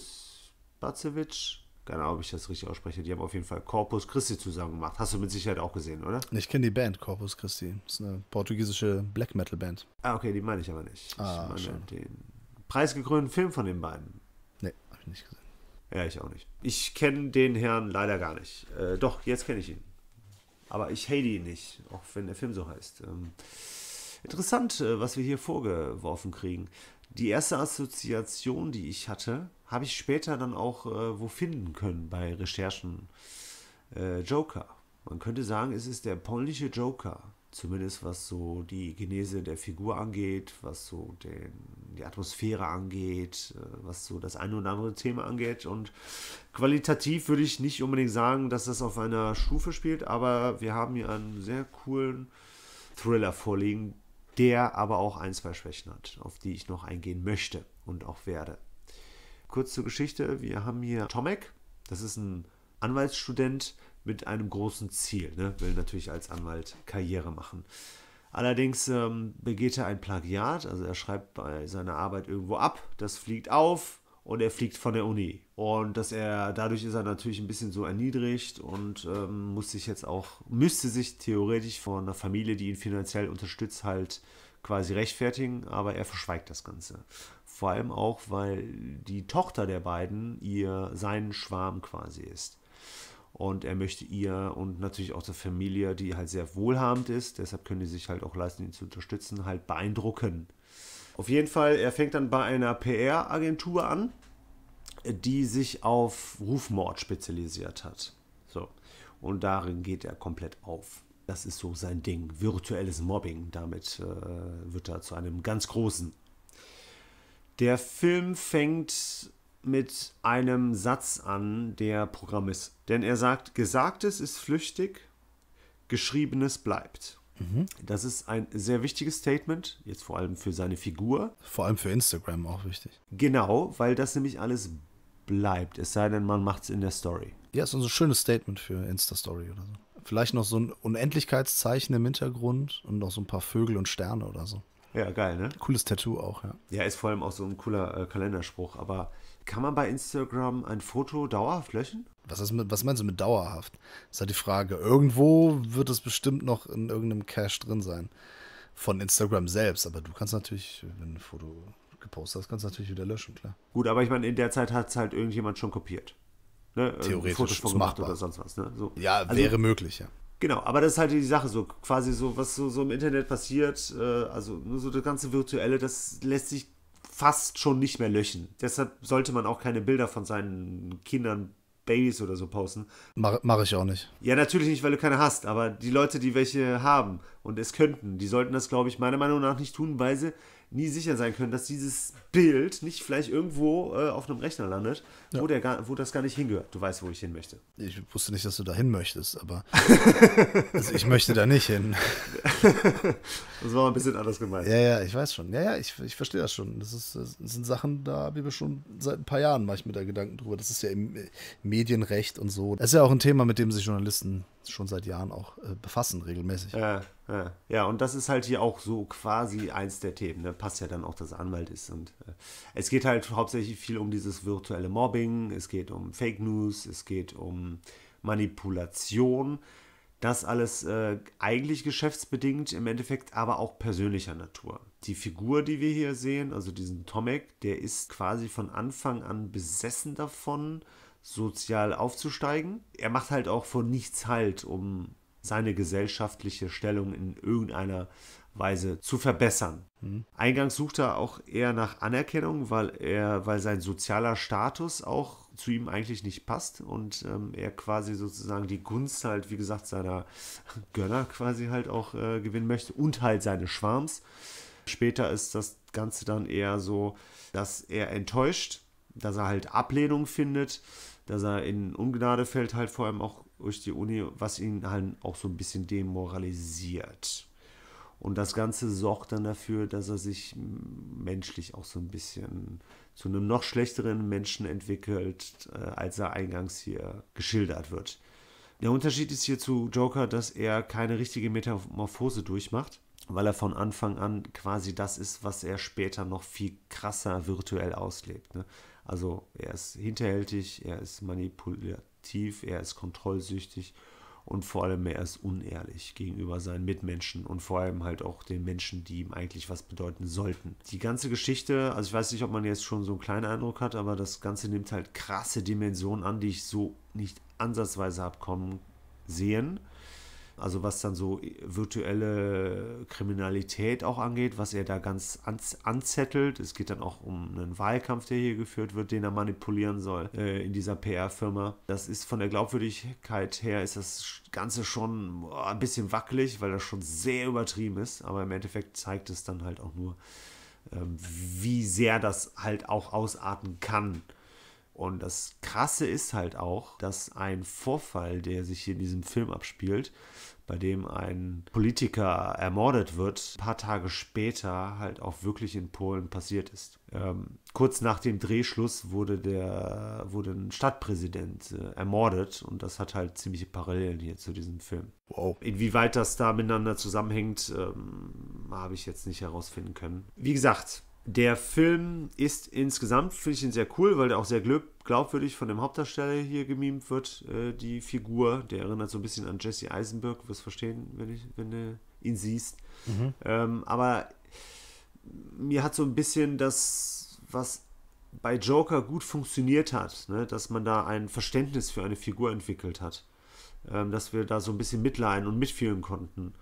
Bacevic. Keine Ahnung, ob ich das richtig ausspreche. Die haben auf jeden Fall Corpus Christi zusammen gemacht. Hast du mit Sicherheit auch gesehen, oder? Ich kenne die
Band Corpus Christi. Das ist eine portugiesische Black Metal Band.
Ah, okay, die meine ich aber nicht. Ah, ich meine den preisgekrönten Film von den beiden. Nee, habe ich nicht gesehen. Ja, ich auch nicht. Ich kenne den Herrn leider gar nicht. Äh, doch, jetzt kenne ich ihn. Aber ich hate ihn nicht, auch wenn der Film so heißt. Ähm, Interessant, äh, was wir hier vorgeworfen kriegen. Die erste Assoziation, die ich hatte, habe ich später dann auch äh, wo finden können bei Recherchen äh, Joker. Man könnte sagen, es ist der polnische Joker. Zumindest was so die Genese der Figur angeht, was so den, die Atmosphäre angeht, äh, was so das eine oder andere Thema angeht. Und qualitativ würde ich nicht unbedingt sagen, dass das auf einer Stufe spielt, aber wir haben hier einen sehr coolen Thriller vorliegen, der aber auch ein, zwei Schwächen hat, auf die ich noch eingehen möchte und auch werde. Kurz zur Geschichte, wir haben hier Tomek, das ist ein Anwaltsstudent mit einem großen Ziel, ne? will natürlich als Anwalt Karriere machen. Allerdings ähm, begeht er ein Plagiat, also er schreibt bei seiner Arbeit irgendwo ab, das fliegt auf, und er fliegt von der Uni. Und dass er, dadurch ist er natürlich ein bisschen so erniedrigt und ähm, muss sich jetzt auch, müsste sich theoretisch von einer Familie, die ihn finanziell unterstützt, halt quasi rechtfertigen, aber er verschweigt das Ganze. Vor allem auch, weil die Tochter der beiden ihr sein Schwarm quasi ist. Und er möchte ihr und natürlich auch der Familie, die halt sehr wohlhabend ist, deshalb können die sich halt auch leisten, ihn zu unterstützen, halt beeindrucken. Auf jeden Fall, er fängt dann bei einer PR-Agentur an, die sich auf Rufmord spezialisiert hat. So. Und darin geht er komplett auf. Das ist so sein Ding. Virtuelles Mobbing. Damit äh, wird er zu einem ganz großen. Der Film fängt mit einem Satz an, der Programm ist. Denn er sagt, Gesagtes ist flüchtig, Geschriebenes bleibt. Mhm. Das ist ein sehr wichtiges Statement, jetzt vor allem für seine Figur. Vor allem für Instagram auch wichtig. Genau, weil das nämlich alles bleibt, es sei denn, man macht es in der Story.
Ja, ist so ein schönes Statement für Insta-Story oder so. Vielleicht noch so ein Unendlichkeitszeichen im Hintergrund und noch so ein paar Vögel und Sterne oder so.
Ja, geil, ne? Cooles Tattoo auch, ja. Ja, ist vor allem auch so ein cooler äh, Kalenderspruch. Aber kann man bei Instagram ein Foto dauerhaft löschen? Was, ist mit, was meinst du mit dauerhaft? Das Ist halt die Frage. Irgendwo wird es bestimmt noch in
irgendeinem Cache drin sein. Von Instagram selbst. Aber du kannst natürlich, wenn ein Foto gepostet hast, kannst du natürlich wieder löschen, klar.
Gut, aber ich meine, in der Zeit hat es halt irgendjemand schon kopiert. Ne? Theoretisch. Fotos von gemacht machbar. oder sonst was. Ne? So. Ja, also, wäre möglich, ja. Genau, aber das ist halt die Sache, so quasi so, was so, so im Internet passiert, äh, also nur so das ganze Virtuelle, das lässt sich fast schon nicht mehr löschen. Deshalb sollte man auch keine Bilder von seinen Kindern Babys oder so posten.
Mache mach ich auch nicht.
Ja, natürlich nicht, weil du keine hast, aber die Leute, die welche haben und es könnten, die sollten das, glaube ich, meiner Meinung nach nicht tun, weil sie nie sicher sein können, dass dieses Bild nicht vielleicht irgendwo äh, auf einem Rechner landet, ja. wo, der gar, wo das gar nicht hingehört. Du weißt, wo ich hin möchte. Ich
wusste nicht, dass du da hin möchtest, aber also ich möchte da nicht hin.
das war ein bisschen anders gemeint. Ja,
ja, ich weiß schon. Ja, ja, ich, ich verstehe das schon. Das, ist, das sind Sachen, da wie wir schon seit ein paar Jahren mache ich mir da Gedanken drüber. Das ist ja im Medienrecht und so. Das ist ja auch ein Thema, mit dem sich Journalisten schon seit Jahren auch äh, befassen, regelmäßig.
Äh, äh, ja, und das ist halt hier auch so quasi eins der Themen. Ne? Passt ja dann auch, dass Anwalt ist. Und äh, es geht halt hauptsächlich viel um dieses virtuelle Mobbing, es geht um Fake News, es geht um Manipulation. Das alles äh, eigentlich geschäftsbedingt, im Endeffekt aber auch persönlicher Natur. Die Figur, die wir hier sehen, also diesen Tomek, der ist quasi von Anfang an besessen davon, sozial aufzusteigen. Er macht halt auch von nichts halt, um seine gesellschaftliche Stellung in irgendeiner Weise zu verbessern. Mhm. Eingangs sucht er auch eher nach Anerkennung, weil er, weil sein sozialer Status auch zu ihm eigentlich nicht passt und ähm, er quasi sozusagen die Gunst halt, wie gesagt, seiner Gönner quasi halt auch äh, gewinnen möchte und halt seine Schwarms. Später ist das Ganze dann eher so, dass er enttäuscht dass er halt Ablehnung findet, dass er in Ungnade fällt, halt vor allem auch durch die Uni, was ihn halt auch so ein bisschen demoralisiert. Und das Ganze sorgt dann dafür, dass er sich menschlich auch so ein bisschen zu einem noch schlechteren Menschen entwickelt, äh, als er eingangs hier geschildert wird. Der Unterschied ist hier zu Joker, dass er keine richtige Metamorphose durchmacht, weil er von Anfang an quasi das ist, was er später noch viel krasser virtuell auslebt. Ne? Also er ist hinterhältig, er ist manipulativ, er ist kontrollsüchtig und vor allem er ist unehrlich gegenüber seinen Mitmenschen und vor allem halt auch den Menschen, die ihm eigentlich was bedeuten sollten. Die ganze Geschichte, also ich weiß nicht, ob man jetzt schon so einen kleinen Eindruck hat, aber das Ganze nimmt halt krasse Dimensionen an, die ich so nicht ansatzweise abkommen sehen. Also was dann so virtuelle Kriminalität auch angeht, was er da ganz anzettelt. Es geht dann auch um einen Wahlkampf, der hier geführt wird, den er manipulieren soll äh, in dieser PR-Firma. Das ist von der Glaubwürdigkeit her, ist das Ganze schon boah, ein bisschen wackelig, weil das schon sehr übertrieben ist. Aber im Endeffekt zeigt es dann halt auch nur, äh, wie sehr das halt auch ausarten kann und das Krasse ist halt auch, dass ein Vorfall, der sich hier in diesem Film abspielt, bei dem ein Politiker ermordet wird, ein paar Tage später halt auch wirklich in Polen passiert ist. Ähm, kurz nach dem Drehschluss wurde der wurde ein Stadtpräsident äh, ermordet und das hat halt ziemliche Parallelen hier zu diesem Film. Wow. Inwieweit das da miteinander zusammenhängt, ähm, habe ich jetzt nicht herausfinden können. Wie gesagt, der Film ist insgesamt, finde ich ihn sehr cool, weil der auch sehr glaubwürdig von dem Hauptdarsteller hier gemimt wird. Äh, die Figur, der erinnert so ein bisschen an Jesse Eisenberg, wirst verstehen, wenn, ich, wenn du ihn siehst. Mhm. Ähm, aber mir hat so ein bisschen das, was bei Joker gut funktioniert hat, ne? dass man da ein Verständnis für eine Figur entwickelt hat. Ähm, dass wir da so ein bisschen mitleiden und mitfühlen konnten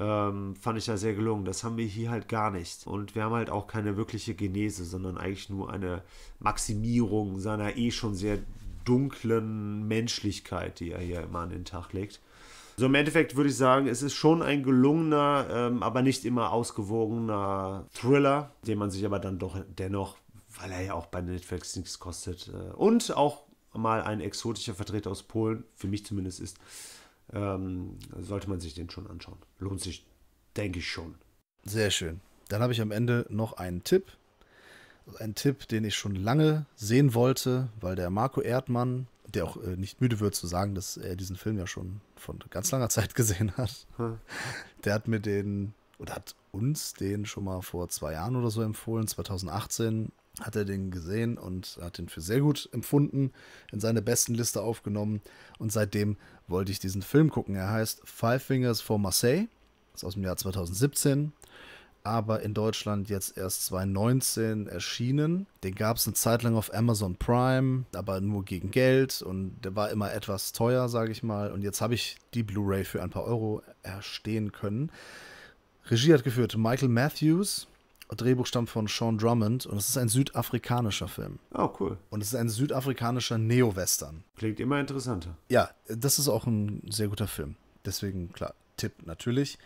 ähm, fand ich ja sehr gelungen. Das haben wir hier halt gar nicht. Und wir haben halt auch keine wirkliche Genese, sondern eigentlich nur eine Maximierung seiner eh schon sehr dunklen Menschlichkeit, die er hier immer an den Tag legt. So also im Endeffekt würde ich sagen, es ist schon ein gelungener, ähm, aber nicht immer ausgewogener Thriller, den man sich aber dann doch dennoch, weil er ja auch bei Netflix nichts kostet äh, und auch mal ein exotischer Vertreter aus Polen, für mich zumindest ist, ähm, sollte man sich den schon anschauen. Lohnt sich, denke ich schon. Sehr schön. Dann habe ich am Ende noch einen Tipp.
Ein Tipp, den ich schon lange sehen wollte, weil der Marco Erdmann, der auch äh, nicht müde wird zu sagen, dass er diesen Film ja schon von ganz langer Zeit gesehen hat, hm. der hat mir den oder hat uns den schon mal vor zwei Jahren oder so empfohlen, 2018, hat er den gesehen und hat den für sehr gut empfunden, in seine besten Liste aufgenommen und seitdem wollte ich diesen Film gucken. Er heißt Five Fingers for Marseille, ist aus dem Jahr 2017, aber in Deutschland jetzt erst 2019 erschienen. Den gab es eine Zeit lang auf Amazon Prime, aber nur gegen Geld und der war immer etwas teuer, sage ich mal. Und jetzt habe ich die Blu-ray für ein paar Euro erstehen können. Regie hat geführt Michael Matthews, Drehbuch stammt von Sean Drummond und es ist ein südafrikanischer Film. Oh, cool. Und es ist ein südafrikanischer Neo-Western. Klingt immer interessanter. Ja, das ist auch ein sehr guter Film. Deswegen, klar, Tipp natürlich.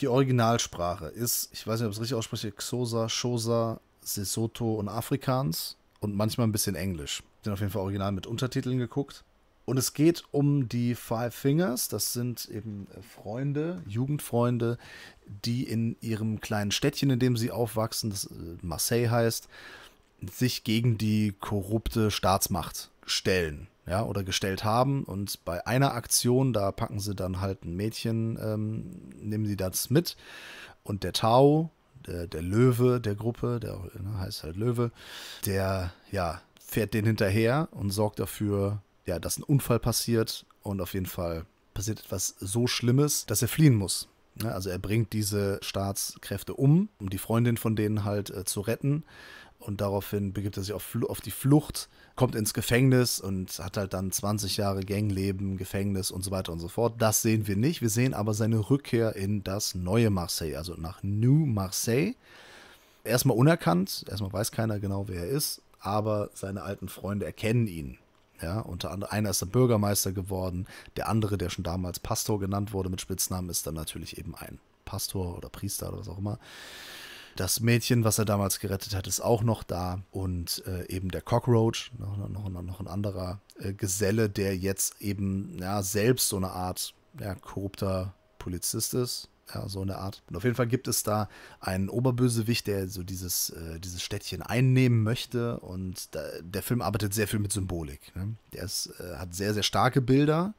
Die Originalsprache ist, ich weiß nicht, ob ich es richtig ausspreche, Xosa, Xhosa, Sesotho und Afrikaans und manchmal ein bisschen Englisch. Sind auf jeden Fall original mit Untertiteln geguckt. Und es geht um die Five Fingers. Das sind eben äh, Freunde, Jugendfreunde, die in ihrem kleinen Städtchen, in dem sie aufwachsen, das äh, Marseille heißt, sich gegen die korrupte Staatsmacht stellen, ja, oder gestellt haben. Und bei einer Aktion, da packen sie dann halt ein Mädchen, ähm, nehmen sie das mit. Und der Tau, der, der Löwe der Gruppe, der ne, heißt halt Löwe, der, ja, fährt den hinterher und sorgt dafür, ja, dass ein Unfall passiert. Und auf jeden Fall passiert etwas so Schlimmes, dass er fliehen muss. Ne, also er bringt diese Staatskräfte um, um die Freundin von denen halt äh, zu retten. Und daraufhin begibt er sich auf, auf, die Flucht, kommt ins Gefängnis und hat halt dann 20 Jahre Gangleben, Gefängnis und so weiter und so fort. Das sehen wir nicht. Wir sehen aber seine Rückkehr in das neue Marseille, also nach New Marseille. Erstmal unerkannt, erstmal weiß keiner genau, wer er ist, aber seine alten Freunde erkennen ihn ja, unter anderem einer ist der Bürgermeister geworden, der andere, der schon damals Pastor genannt wurde mit Spitznamen, ist dann natürlich eben ein Pastor oder Priester oder was auch immer. Das Mädchen, was er damals gerettet hat, ist auch noch da. Und äh, eben der Cockroach, ne, noch, noch, noch ein anderer äh, Geselle, der jetzt eben ja, selbst so eine Art ja, korrupter Polizist ist. Ja, so eine Art. Und auf jeden Fall gibt es da einen Oberbösewicht, der so dieses, äh, dieses Städtchen einnehmen möchte. Und da, der Film arbeitet sehr viel mit Symbolik. Ne? Der ist, äh, hat sehr, sehr starke Bilder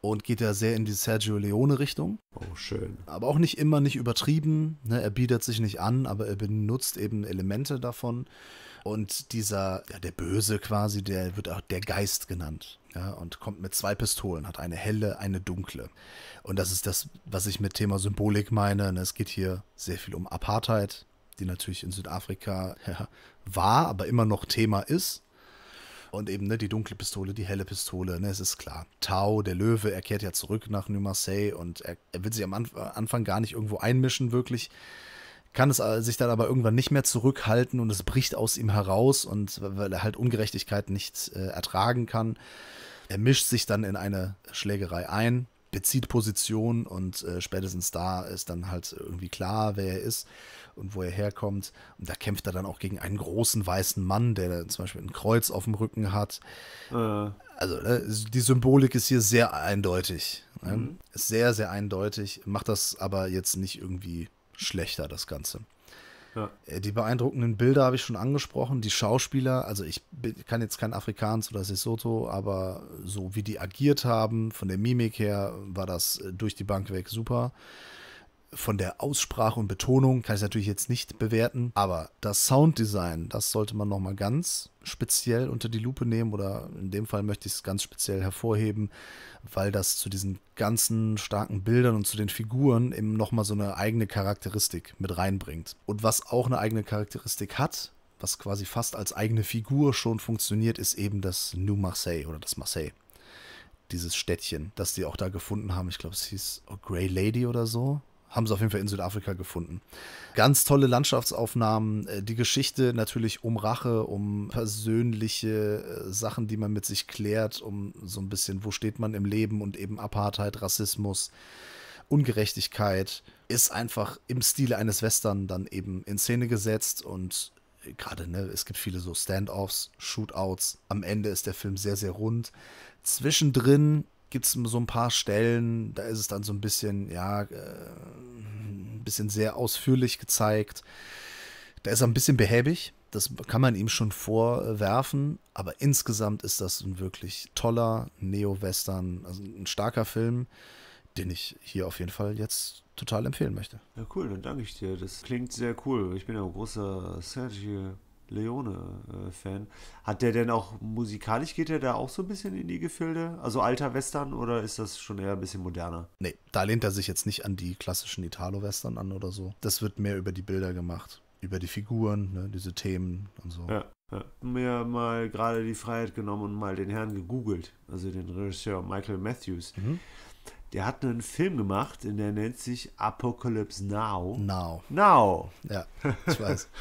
und geht ja sehr in die Sergio Leone-Richtung. Oh, schön. Aber auch nicht immer nicht übertrieben. Ne? Er bietet sich nicht an, aber er benutzt eben Elemente davon. Und dieser, ja, der Böse quasi, der wird auch der Geist genannt ja, und kommt mit zwei Pistolen, hat eine helle, eine dunkle. Und das ist das, was ich mit Thema Symbolik meine. Ne? Es geht hier sehr viel um Apartheid, die natürlich in Südafrika ja, war, aber immer noch Thema ist. Und eben ne, die dunkle Pistole, die helle Pistole, ne, es ist klar. Tau, der Löwe, er kehrt ja zurück nach New Marseille und er, er will sich am Anfang gar nicht irgendwo einmischen, wirklich kann es äh, sich dann aber irgendwann nicht mehr zurückhalten und es bricht aus ihm heraus und weil er halt Ungerechtigkeit nicht äh, ertragen kann. Er mischt sich dann in eine Schlägerei ein, bezieht Position und äh, spätestens da ist dann halt irgendwie klar, wer er ist und wo er herkommt. Und da kämpft er dann auch gegen einen großen weißen Mann, der zum Beispiel ein Kreuz auf dem Rücken hat. Äh. Also ne, die Symbolik ist hier sehr eindeutig. Ne? Mhm. Ist sehr, sehr eindeutig. Macht das aber jetzt nicht irgendwie schlechter, das Ganze. Ja. Äh, die beeindruckenden Bilder habe ich schon angesprochen. Die Schauspieler, also ich kann jetzt kein Afrikaans oder Sesotho, aber so wie die agiert haben, von der Mimik her, war das äh, durch die Bank weg super. Von der Aussprache und Betonung kann ich es natürlich jetzt nicht bewerten, aber das Sounddesign, das sollte man nochmal ganz speziell unter die Lupe nehmen oder in dem Fall möchte ich es ganz speziell hervorheben, weil das zu diesen ganzen starken Bildern und zu den Figuren eben nochmal so eine eigene Charakteristik mit reinbringt. Und was auch eine eigene Charakteristik hat, was quasi fast als eigene Figur schon funktioniert, ist eben das New Marseille oder das Marseille dieses Städtchen, das die auch da gefunden haben. Ich glaube, es hieß Grey Lady oder so haben sie auf jeden Fall in Südafrika gefunden. Ganz tolle Landschaftsaufnahmen, äh, die Geschichte natürlich um Rache, um persönliche äh, Sachen, die man mit sich klärt, um so ein bisschen, wo steht man im Leben und eben Apartheid, Rassismus, Ungerechtigkeit, ist einfach im Stile eines Western dann eben in Szene gesetzt und äh, gerade, ne, es gibt viele so Standoffs, Shootouts. Am Ende ist der Film sehr, sehr rund. Zwischendrin gibt es so ein paar Stellen, da ist es dann so ein bisschen, ja, äh, ein bisschen sehr ausführlich gezeigt. Da ist er ein bisschen behäbig, das kann man ihm schon vorwerfen, aber insgesamt ist das ein wirklich toller Neo-Western, also ein starker Film, den ich hier auf jeden Fall jetzt total empfehlen möchte.
Ja, cool, dann danke ich dir. Das klingt sehr cool. Ich bin ja ein großer Sergio Leone-Fan. Hat der denn auch musikalisch, geht der da auch so ein bisschen in die Gefilde? Also alter Western oder ist das schon eher ein bisschen moderner?
Nee, da lehnt er sich jetzt nicht an die klassischen Italo-Western an oder so. Das wird mehr über die Bilder gemacht, über die Figuren, ne, diese Themen
und so. Ja. Ja. Mir mal gerade die Freiheit genommen und mal den Herrn gegoogelt, also den Regisseur Michael Matthews. Mhm. Der hat einen Film gemacht, der nennt sich Apocalypse Now. Now. Now. Ja, ich weiß.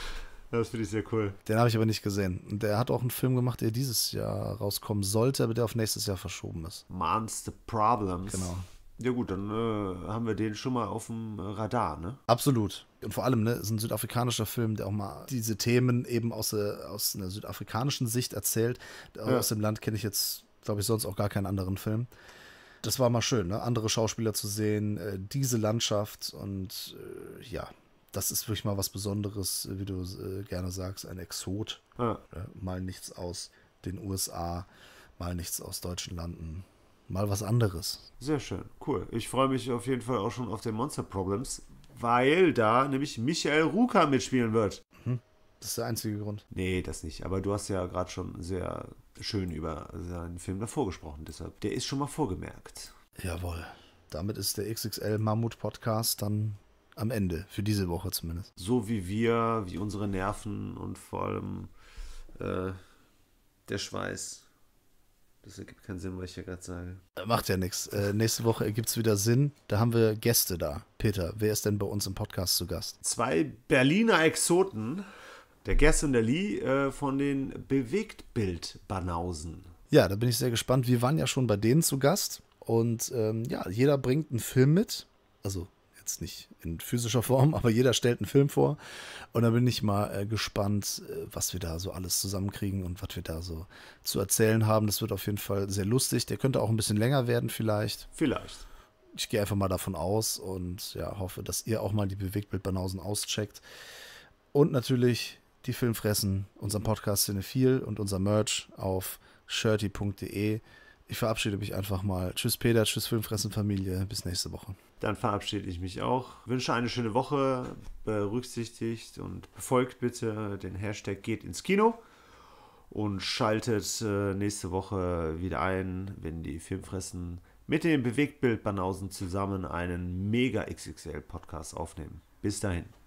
Das finde ich sehr cool.
Den habe ich aber nicht gesehen. der hat auch einen Film gemacht, der dieses Jahr rauskommen sollte, aber der auf nächstes Jahr verschoben
ist. Monster Problems. Genau. Ja gut, dann äh, haben wir den schon mal auf dem Radar, ne?
Absolut. Und vor allem, ne, ist ein südafrikanischer Film, der auch mal diese Themen eben aus, äh, aus einer südafrikanischen Sicht erzählt. Äh, ja. Aus dem Land kenne ich jetzt, glaube ich, sonst auch gar keinen anderen Film. Das war mal schön, ne? Andere Schauspieler zu sehen, äh, diese Landschaft und äh, ja, das ist wirklich mal was Besonderes, wie du äh, gerne sagst, ein Exot. Ja. Mal nichts aus den USA, mal nichts aus deutschen Landen. Mal was anderes.
Sehr schön, cool. Ich freue mich auf jeden Fall auch schon auf den Monster Problems, weil da nämlich Michael Ruka mitspielen wird. Hm, das ist der einzige Grund. Nee, das nicht. Aber du hast ja gerade schon sehr schön über seinen Film davor gesprochen. Deshalb, der ist schon mal vorgemerkt.
Jawohl. Damit ist der XXL Mammut Podcast dann am Ende, für diese Woche zumindest.
So wie wir, wie unsere Nerven und vor allem äh, der Schweiß. Das ergibt keinen Sinn, was ich hier gerade sage.
Äh, macht ja nichts. Äh, nächste Woche ergibt es wieder Sinn. Da haben wir Gäste da. Peter, wer ist denn bei uns im Podcast zu Gast?
Zwei Berliner Exoten, der Gäste und der Lee, äh, von den Bewegtbild-Banausen.
Ja, da bin ich sehr gespannt. Wir waren ja schon bei denen zu Gast. Und ähm, ja, jeder bringt einen Film mit. Also jetzt nicht in physischer Form, aber jeder stellt einen Film vor. Und da bin ich mal äh, gespannt, äh, was wir da so alles zusammenkriegen und was wir da so zu erzählen haben. Das wird auf jeden Fall sehr lustig. Der könnte auch ein bisschen länger werden, vielleicht. Vielleicht. Ich gehe einfach mal davon aus und ja, hoffe, dass ihr auch mal die Bewegtbildbanausen auscheckt. Und natürlich die Filmfressen, unseren Podcast Cinephil und unser Merch auf shirty.de. Ich verabschiede mich einfach mal. Tschüss Peter, tschüss Filmfressenfamilie, bis nächste Woche.
Dann verabschiede ich mich auch. Wünsche eine schöne Woche. Berücksichtigt und befolgt bitte den Hashtag geht ins Kino. Und schaltet äh, nächste Woche wieder ein, wenn die Filmfressen mit den Bewegtbildbanausen zusammen einen mega XXL-Podcast aufnehmen. Bis dahin.